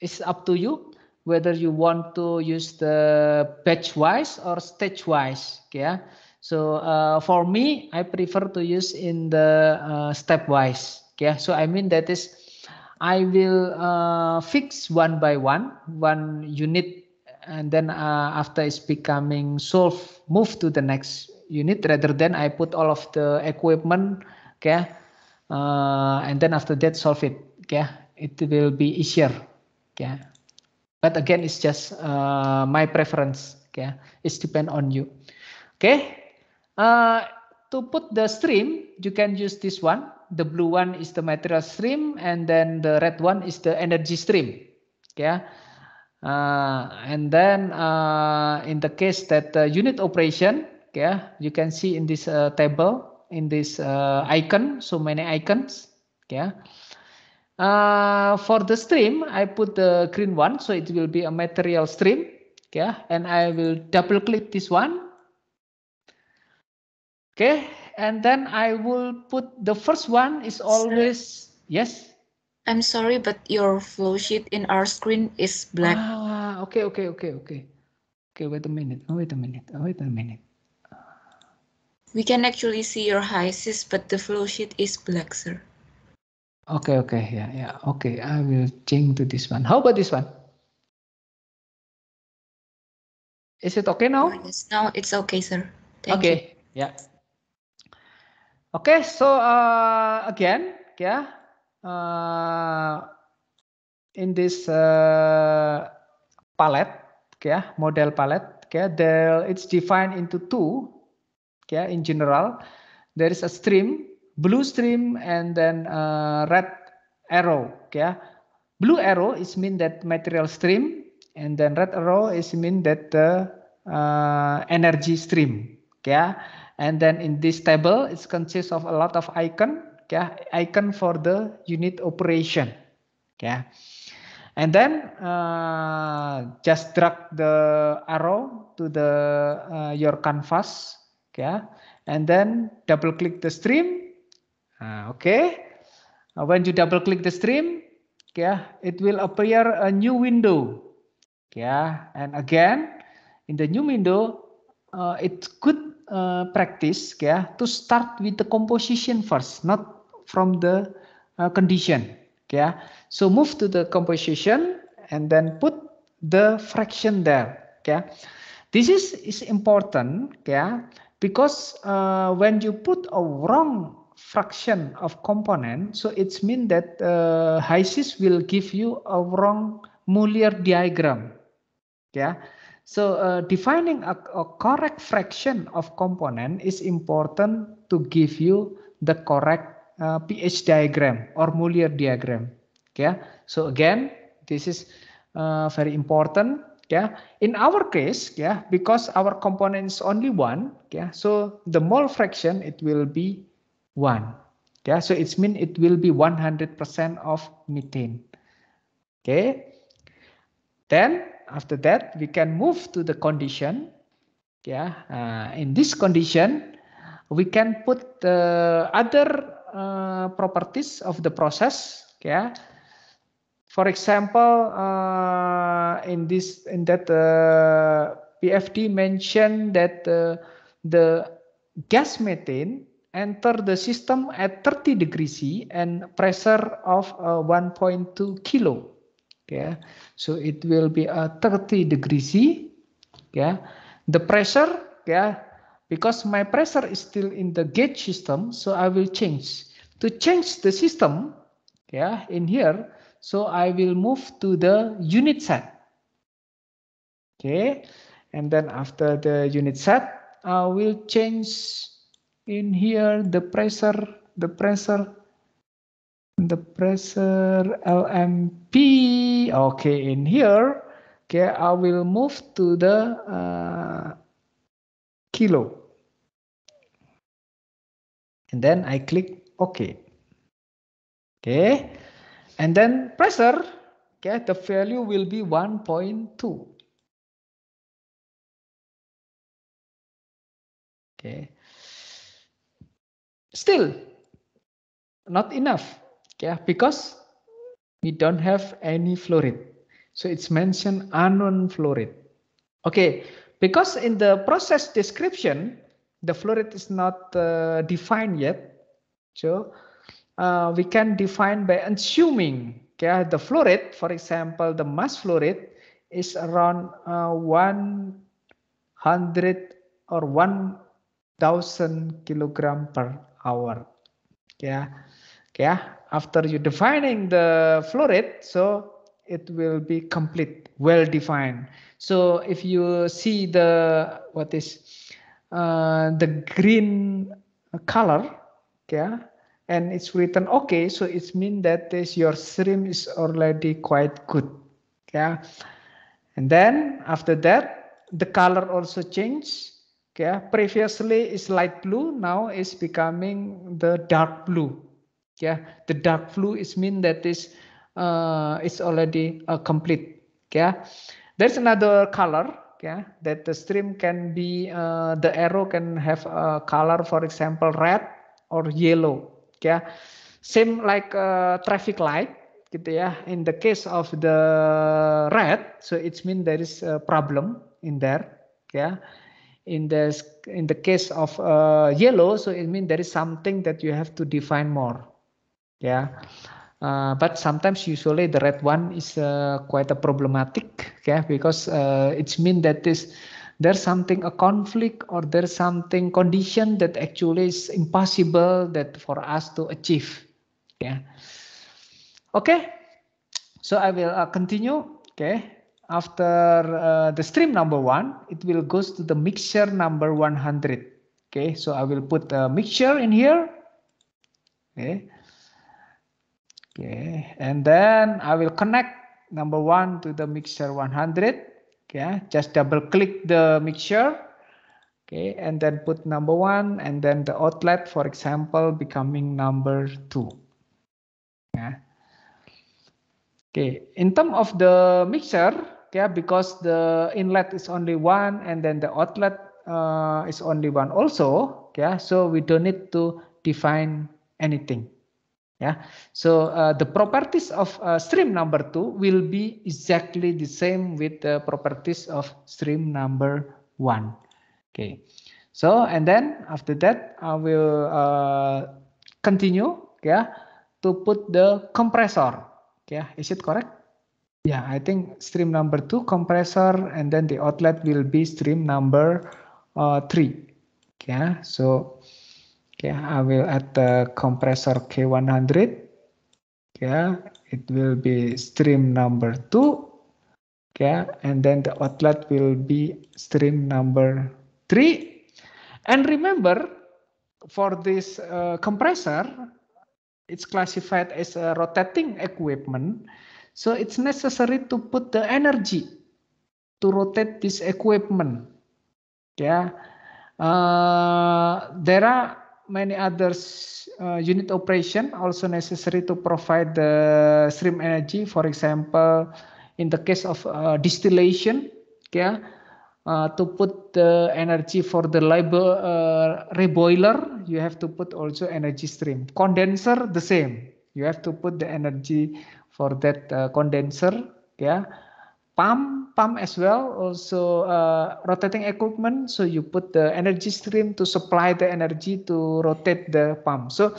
it's up to you whether you want to use the batch wise or stage wise yeah so uh, for me, I prefer to use in the uh, stepwise. Okay, so I mean that is, I will uh, fix one by one, one unit, and then uh, after it's becoming solved, move to the next unit rather than I put all of the equipment. Okay, uh, and then after that solve it. Okay, it will be easier. Okay, but again, it's just uh, my preference. Okay, it's depend on you. Okay. Uh, to put the stream, you can use this one. The blue one is the material stream, and then the red one is the energy stream. Yeah. Uh, and then uh, in the case that the unit operation, yeah, you can see in this uh, table, in this uh, icon, so many icons. Yeah. Uh, for the stream, I put the green one, so it will be a material stream. Yeah, and I will double click this one Okay, and then I will put the first one is always, Sir, yes? I'm sorry, but your flow sheet in our screen is black. Ah, okay, okay, okay, okay. Okay, wait a minute, oh, wait a minute, oh, wait a minute. We can actually see your hiasis, but the flow sheet is black, sir. Okay, okay, yeah, yeah, okay. I will change to this one. How about this one? Is it okay now? Yes, now it's okay, sir. Thank okay, you. yeah. Okay, so uh, again, yeah, uh, in this uh, palette, yeah, model palette, yeah, there it's defined into two, yeah, in general, there is a stream, blue stream, and then uh, red arrow, yeah. Blue arrow is mean that material stream, and then red arrow is mean that the uh, energy stream, yeah. And then in this table, it consists of a lot of icon, yeah, icon for the unit operation, yeah. And then uh, just drag the arrow to the uh, your canvas, yeah. And then double click the stream, uh, okay. Uh, when you double click the stream, yeah, it will appear a new window, yeah. And again, in the new window, uh, it could uh, practice yeah, to start with the composition first, not from the uh, condition. Yeah. So move to the composition and then put the fraction there. Yeah. This is, is important yeah, because uh, when you put a wrong fraction of component, so it's mean that uh, HISIS will give you a wrong Muller diagram. Yeah. So uh, defining a, a correct fraction of component is important to give you the correct uh, pH diagram or Mulier diagram. Okay. So again, this is uh, very important. Yeah. In our case, yeah, because our component is only one. Yeah. So the mole fraction it will be one. Yeah. So it's mean it will be 100% of methane. Okay. Then after that, we can move to the condition. Yeah, uh, in this condition, we can put the other uh, properties of the process. Yeah. For example, uh, in this in that uh, PFD mentioned that uh, the gas methane enter the system at 30 degrees C and pressure of uh, 1.2 kilo yeah so it will be a 30 degree c yeah the pressure yeah because my pressure is still in the gauge system so i will change to change the system yeah in here so i will move to the unit set okay and then after the unit set i will change in here the pressure the pressure the pressure LMP. Okay, in here, okay, I will move to the uh, kilo. And then I click OK. Okay, and then pressure, okay, the value will be 1.2. Okay. Still not enough yeah because we don't have any fluoride, so it's mentioned unknown fluoride. okay because in the process description the fluoride is not uh, defined yet so uh, we can define by assuming Yeah, the fluoride, for example the mass fluoride is around uh, 100 or 1000 kilogram per hour yeah yeah after you defining the flow rate so it will be complete well defined so if you see the what is uh, the green color yeah and it's written okay so it means that this your stream is already quite good yeah and then after that the color also change yeah previously it's light blue now it's becoming the dark blue yeah the dark blue is mean that uh, is uh, it's already uh, complete yeah there's another color yeah that the stream can be uh, the arrow can have a color for example red or yellow yeah same like uh, traffic light gitu ya in the case of the red so it means there is a problem in there yeah in the in the case of uh, yellow so it means there is something that you have to define more yeah uh, but sometimes usually the red one is uh, quite a problematic okay because uh, it's mean that this there's something a conflict or there's something condition that actually is impossible that for us to achieve yeah okay so i will uh, continue okay after uh, the stream number one it will goes to the mixture number 100 okay so i will put a mixture in here okay Okay, and then I will connect number one to the mixer 100. Yeah, just double click the mixer. Okay, and then put number one and then the outlet, for example, becoming number two. Yeah. Okay, in terms of the mixer, yeah, because the inlet is only one and then the outlet uh, is only one also. Yeah, so we don't need to define anything yeah so uh, the properties of uh, stream number 2 will be exactly the same with the properties of stream number 1 okay so and then after that i will uh, continue yeah to put the compressor yeah is it correct yeah i think stream number 2 compressor and then the outlet will be stream number uh, 3 yeah so Okay, I will add the compressor K100. Yeah, it will be stream number two. Yeah, and then the outlet will be stream number three. And remember, for this uh, compressor, it's classified as a rotating equipment. So it's necessary to put the energy to rotate this equipment. Yeah, uh, there are many others uh, unit operation also necessary to provide the stream energy. For example, in the case of uh, distillation, yeah, uh, to put the energy for the label uh, reboiler, you have to put also energy stream. Condenser, the same. You have to put the energy for that uh, condenser, yeah pump pump as well also uh, rotating equipment so you put the energy stream to supply the energy to rotate the pump so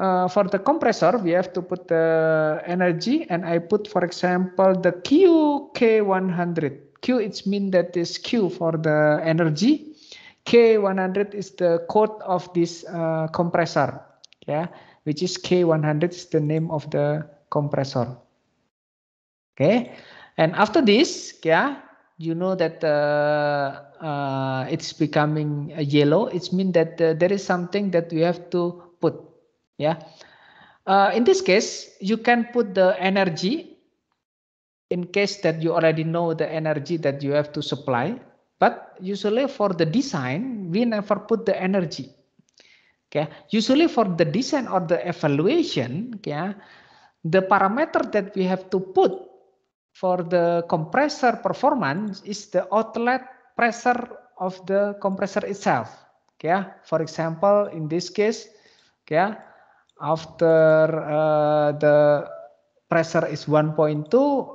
uh, for the compressor we have to put the energy and i put for example the qk100 q it mean that is q for the energy k100 is the code of this uh, compressor yeah which is k100 is the name of the compressor okay and after this, yeah, you know that uh, uh, it's becoming yellow. It means that uh, there is something that we have to put. Yeah. Uh, in this case, you can put the energy in case that you already know the energy that you have to supply. But usually for the design, we never put the energy. Okay. Usually for the design or the evaluation, yeah, the parameter that we have to put for the compressor performance is the outlet pressure of the compressor itself. Yeah. for example, in this case, yeah. after uh, the pressure is 1.2,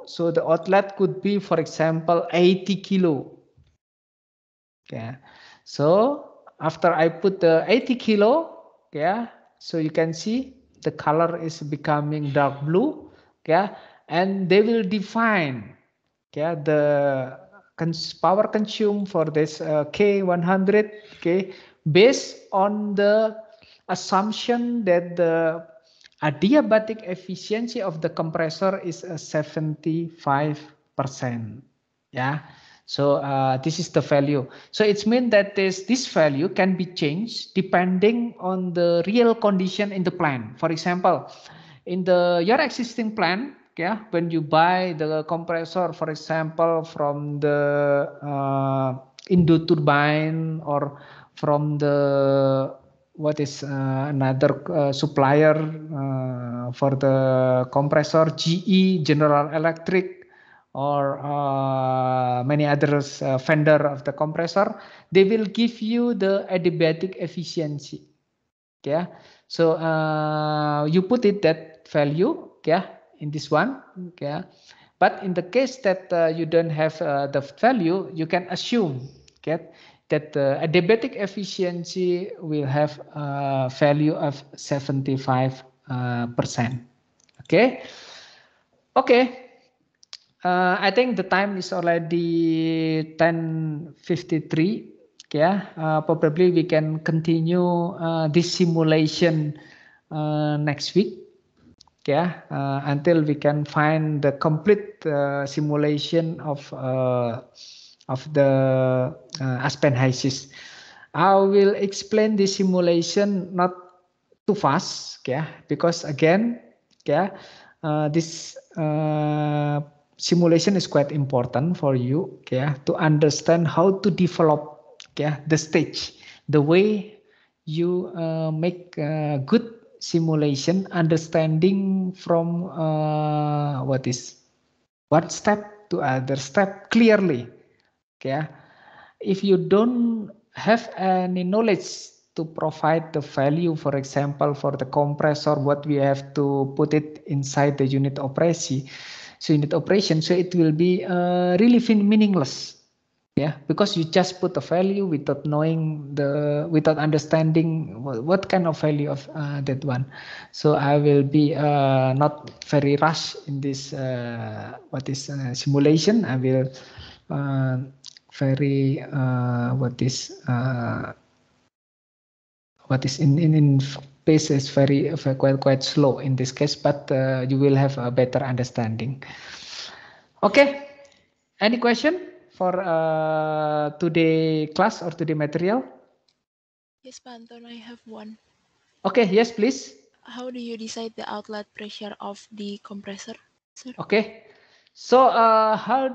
so the outlet could be, for example, 80 kilo. Yeah. so after I put the 80 kilo, yeah. so you can see the color is becoming dark blue. Yeah and they will define yeah, the cons power consumed for this uh, K100 okay, based on the assumption that the adiabatic efficiency of the compressor is a uh, 75%. Yeah. So uh, this is the value. So it's mean that this this value can be changed depending on the real condition in the plan. For example, in the your existing plan, yeah when you buy the compressor for example from the uh, indo turbine or from the what is uh, another uh, supplier uh, for the compressor GE General Electric or uh, many others vendor uh, of the compressor they will give you the adiabatic efficiency yeah so so uh, you put it that value yeah in this one yeah but in the case that uh, you don't have uh, the value you can assume okay, that the uh, adiabatic efficiency will have a value of 75 uh, percent okay okay uh, I think the time is already 10.53. Yeah, uh, probably we can continue uh, this simulation uh, next week. yeah, uh, until we can find the complete uh, simulation of uh, of the uh, Aspen HISIS. I will explain the simulation not too fast, yeah, because again, yeah, uh, this uh, simulation is quite important for you, yeah, to understand how to develop, yeah, the stage, the way you make good simulation understanding from uh, what is one step to other step clearly okay ah. if you don't have any knowledge to provide the value for example for the compressor what we have to put it inside the unit operation so unit operation so it will be uh, really meaningless yeah because you just put a value without knowing the without understanding what kind of value of uh, that one so i will be uh, not very rush in this uh, what is uh, simulation i will uh, very uh, what is what is in in, in pace is very, very quite quite slow in this case but you will have a better understanding okay any question for uh, today class or today material? Yes, Panton, I have one. Okay, yes, please. How do you decide the outlet pressure of the compressor? Sir? Okay, so uh, how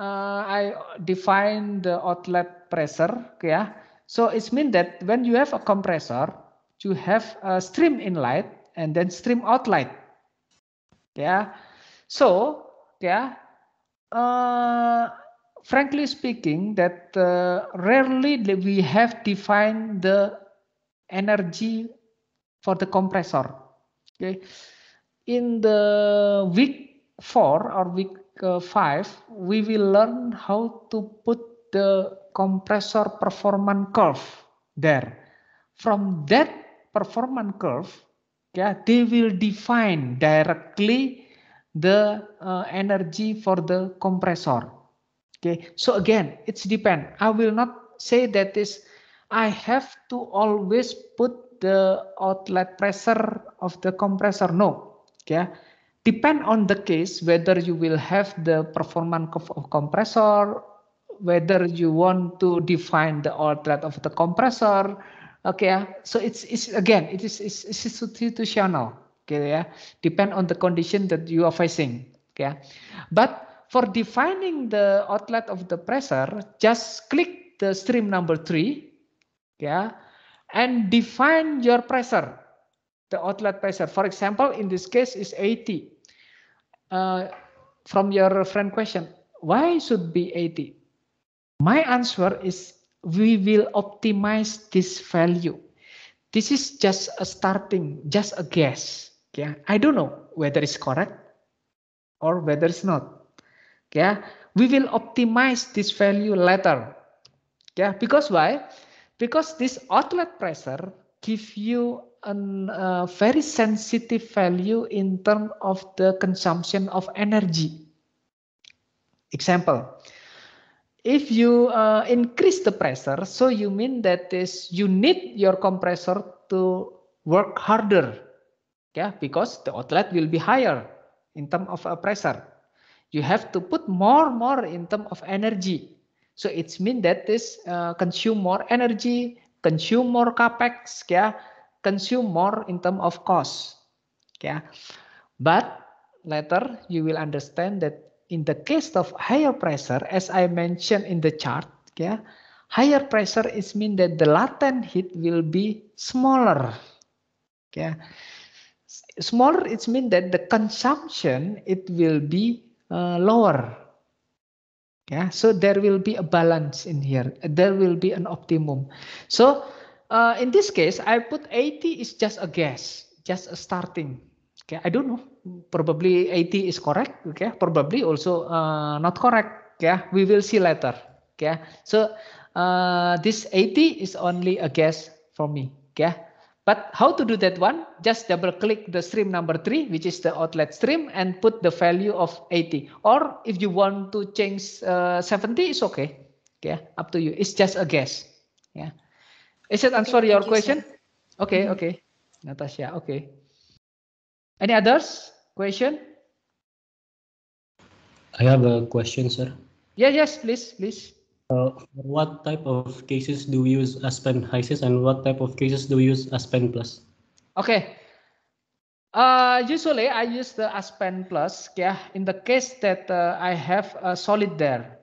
uh, I define the outlet pressure, yeah. So it means that when you have a compressor, you have a stream inlet and then stream outlet, yeah. So, yeah, uh, frankly speaking, that uh, rarely we have defined the energy for the compressor. Okay, in the week four or week uh, five, we will learn how to put the compressor performance curve there. From that performance curve, yeah, they will define directly the uh, energy for the compressor. Okay, so again, it's depend. I will not say that is I have to always put the outlet pressure of the compressor. No, yeah. Depend on the case whether you will have the performance of compressor, whether you want to define the outlet of the compressor. Okay, So it's it's again it is it's, it's situational. Okay, yeah. Depend on the condition that you are facing. Okay, yeah. but for defining the outlet of the pressure, just click the stream number three, yeah, and define your pressure, the outlet pressure. For example, in this case is 80. Uh, from your friend question, why should be 80? My answer is we will optimize this value. This is just a starting, just a guess. Yeah, I don't know whether it's correct or whether it's not. Yeah, we will optimize this value later. Yeah, because why? Because this outlet pressure give you a uh, very sensitive value in terms of the consumption of energy. Example, if you uh, increase the pressure, so you mean that is you need your compressor to work harder, yeah, because the outlet will be higher in terms of a uh, pressure you have to put more more in terms of energy so it's mean that this uh, consume more energy consume more capex yeah consume more in terms of cost yeah but later you will understand that in the case of higher pressure as i mentioned in the chart yeah higher pressure is mean that the latent heat will be smaller yeah smaller it means that the consumption it will be uh, lower. Yeah, so there will be a balance in here. There will be an optimum. So uh, in this case, I put 80 is just a guess, just a starting. Okay, I don't know. Probably 80 is correct. Okay, probably also uh, not correct. Yeah, we will see later. Okay, so uh, this 80 is only a guess for me. Okay, but how to do that one? Just double click the stream number three, which is the outlet stream and put the value of 80. Or if you want to change uh, 70, it's okay. Yeah, up to you. It's just a guess. Yeah. Is it answer your question? You, okay, mm -hmm. okay. Natasha, okay. Any others? Question? I have a question, sir. Yeah, yes, please, please. Uh, what type of cases do we use Aspen HiSys and what type of cases do we use Aspen Plus? Okay. Uh, usually I use the Aspen Plus, yeah, in the case that uh, I have a solid there.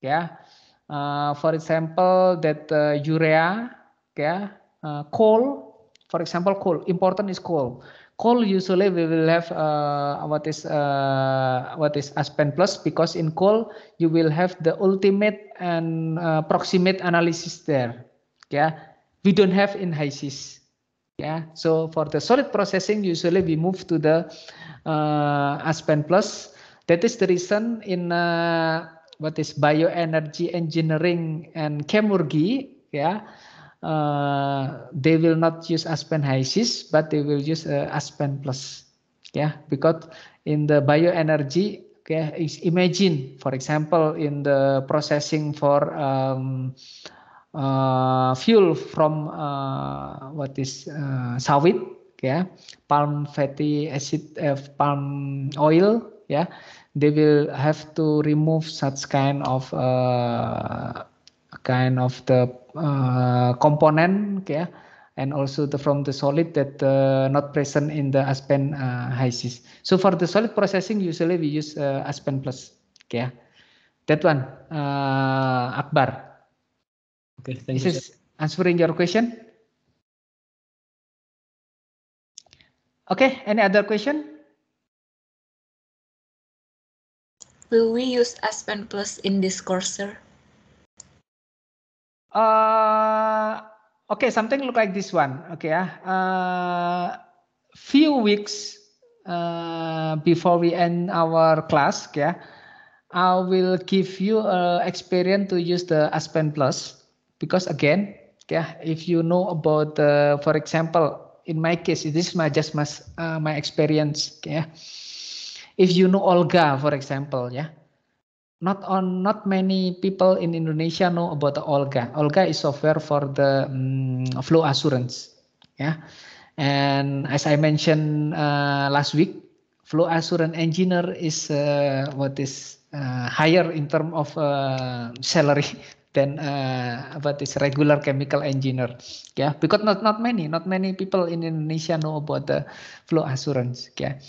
Yeah. Uh, for example, that uh, urea, yeah, uh, coal, for example, coal, important is coal. Call usually we will have uh, what is uh, what is Aspen Plus because in call you will have the ultimate and uh, proximate analysis there. Yeah, we don't have in HISIS. Yeah, so for the solid processing usually we move to the uh, Aspen Plus. That is the reason in uh, what is bioenergy engineering and chemurgy. Yeah uh, they will not use Aspen HiSys, but they will use uh, Aspen Plus. Yeah, because in the bioenergy, okay, imagine, for example, in the processing for um, uh, fuel from uh, what is uh, sawit, yeah, palm fatty acid, uh, palm oil, yeah, they will have to remove such kind of kind of the uh, component yeah, and also the from the solid that uh, not present in the Aspen uh, So for the solid processing, usually we use uh, Aspen Plus. yeah. that one, uh, Akbar. Okay, thank this you. Is sir. answering your question. Okay, any other question? Will we use Aspen Plus in this course, sir? Uh, okay, something look like this one. Okay, ah. uh, few weeks uh, before we end our class, yeah, I will give you uh, experience to use the Aspen Plus because again, yeah, if you know about, uh, for example, in my case, this is my just my, uh, my experience, yeah. If you know Olga, for example, yeah, not on not many people in Indonesia know about the Olga. Olga is software for the um, flow assurance. Yeah, and as I mentioned uh, last week, flow assurance engineer is uh, what is uh, higher in term of uh, salary than uh, what is regular chemical engineer. Yeah, because not not many not many people in Indonesia know about the flow assurance. Yeah.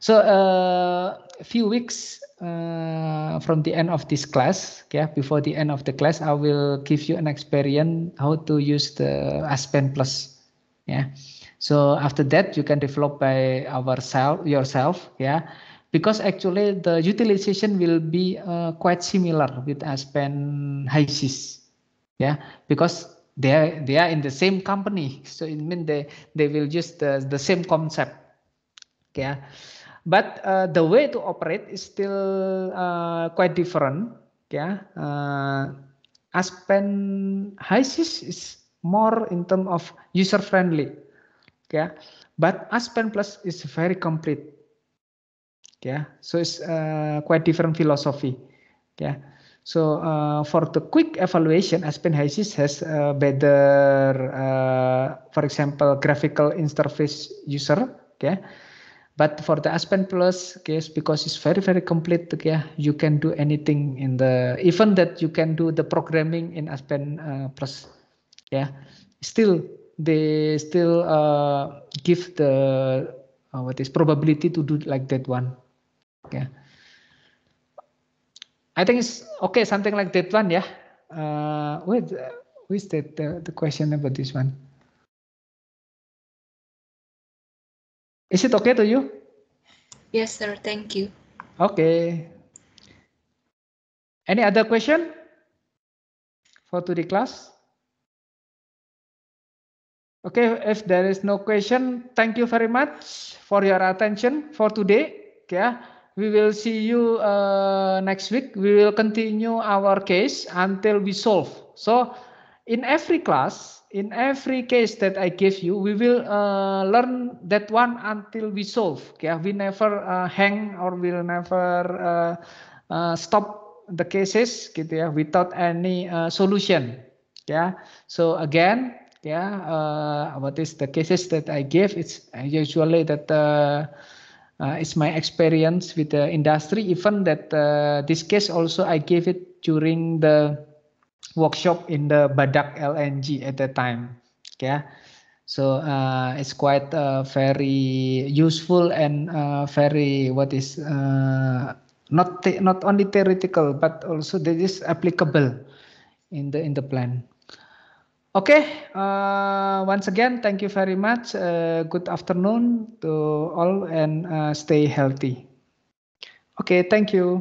So uh, a few weeks uh, from the end of this class, yeah, before the end of the class, I will give you an experience how to use the Aspen Plus. Yeah. So after that, you can develop by ourself yourself. Yeah. Because actually the utilization will be uh, quite similar with Aspen HiSys. Yeah. Because they are, they are in the same company. So it means they, they will use the, the same concept. Yeah. But uh, the way to operate is still uh, quite different. Yeah, uh, Aspen HySis is more in terms of user friendly. Yeah, but Aspen Plus is very complete. Yeah, so it's uh, quite different philosophy. Yeah. So uh, for the quick evaluation, Aspen HySis has uh, better, uh, for example, graphical interface user. Yeah but for the Aspen Plus case because it's very very complete yeah you can do anything in the even that you can do the programming in Aspen uh, Plus yeah still they still uh, give the uh, what is probability to do like that one yeah I think it's okay something like that one yeah uh, wait uh, who is that the, uh, the question about this one Is it okay to you? Yes, sir. Thank you. Okay. Any other question for today class? Okay, if there is no question, thank you very much for your attention for today. Yeah, we will see you uh, next week. We will continue our case until we solve. So in every class, in every case that I give you, we will uh, learn that one until we solve. Yeah, we never uh, hang or we'll never uh, uh, stop the cases gitu ya without any uh, solution. Yeah. So again, yeah, uh, what is the cases that I give? It's usually that it's my experience with the industry. Even that this case also I gave it during the workshop in the Badak LNG at the time. Yeah, so uh, it's quite uh, very useful and uh, very what is uh, not not only theoretical but also this is applicable in the in the plan. Okay, uh, once again, thank you very much. Uh, good afternoon to all and stay healthy. Okay, thank you.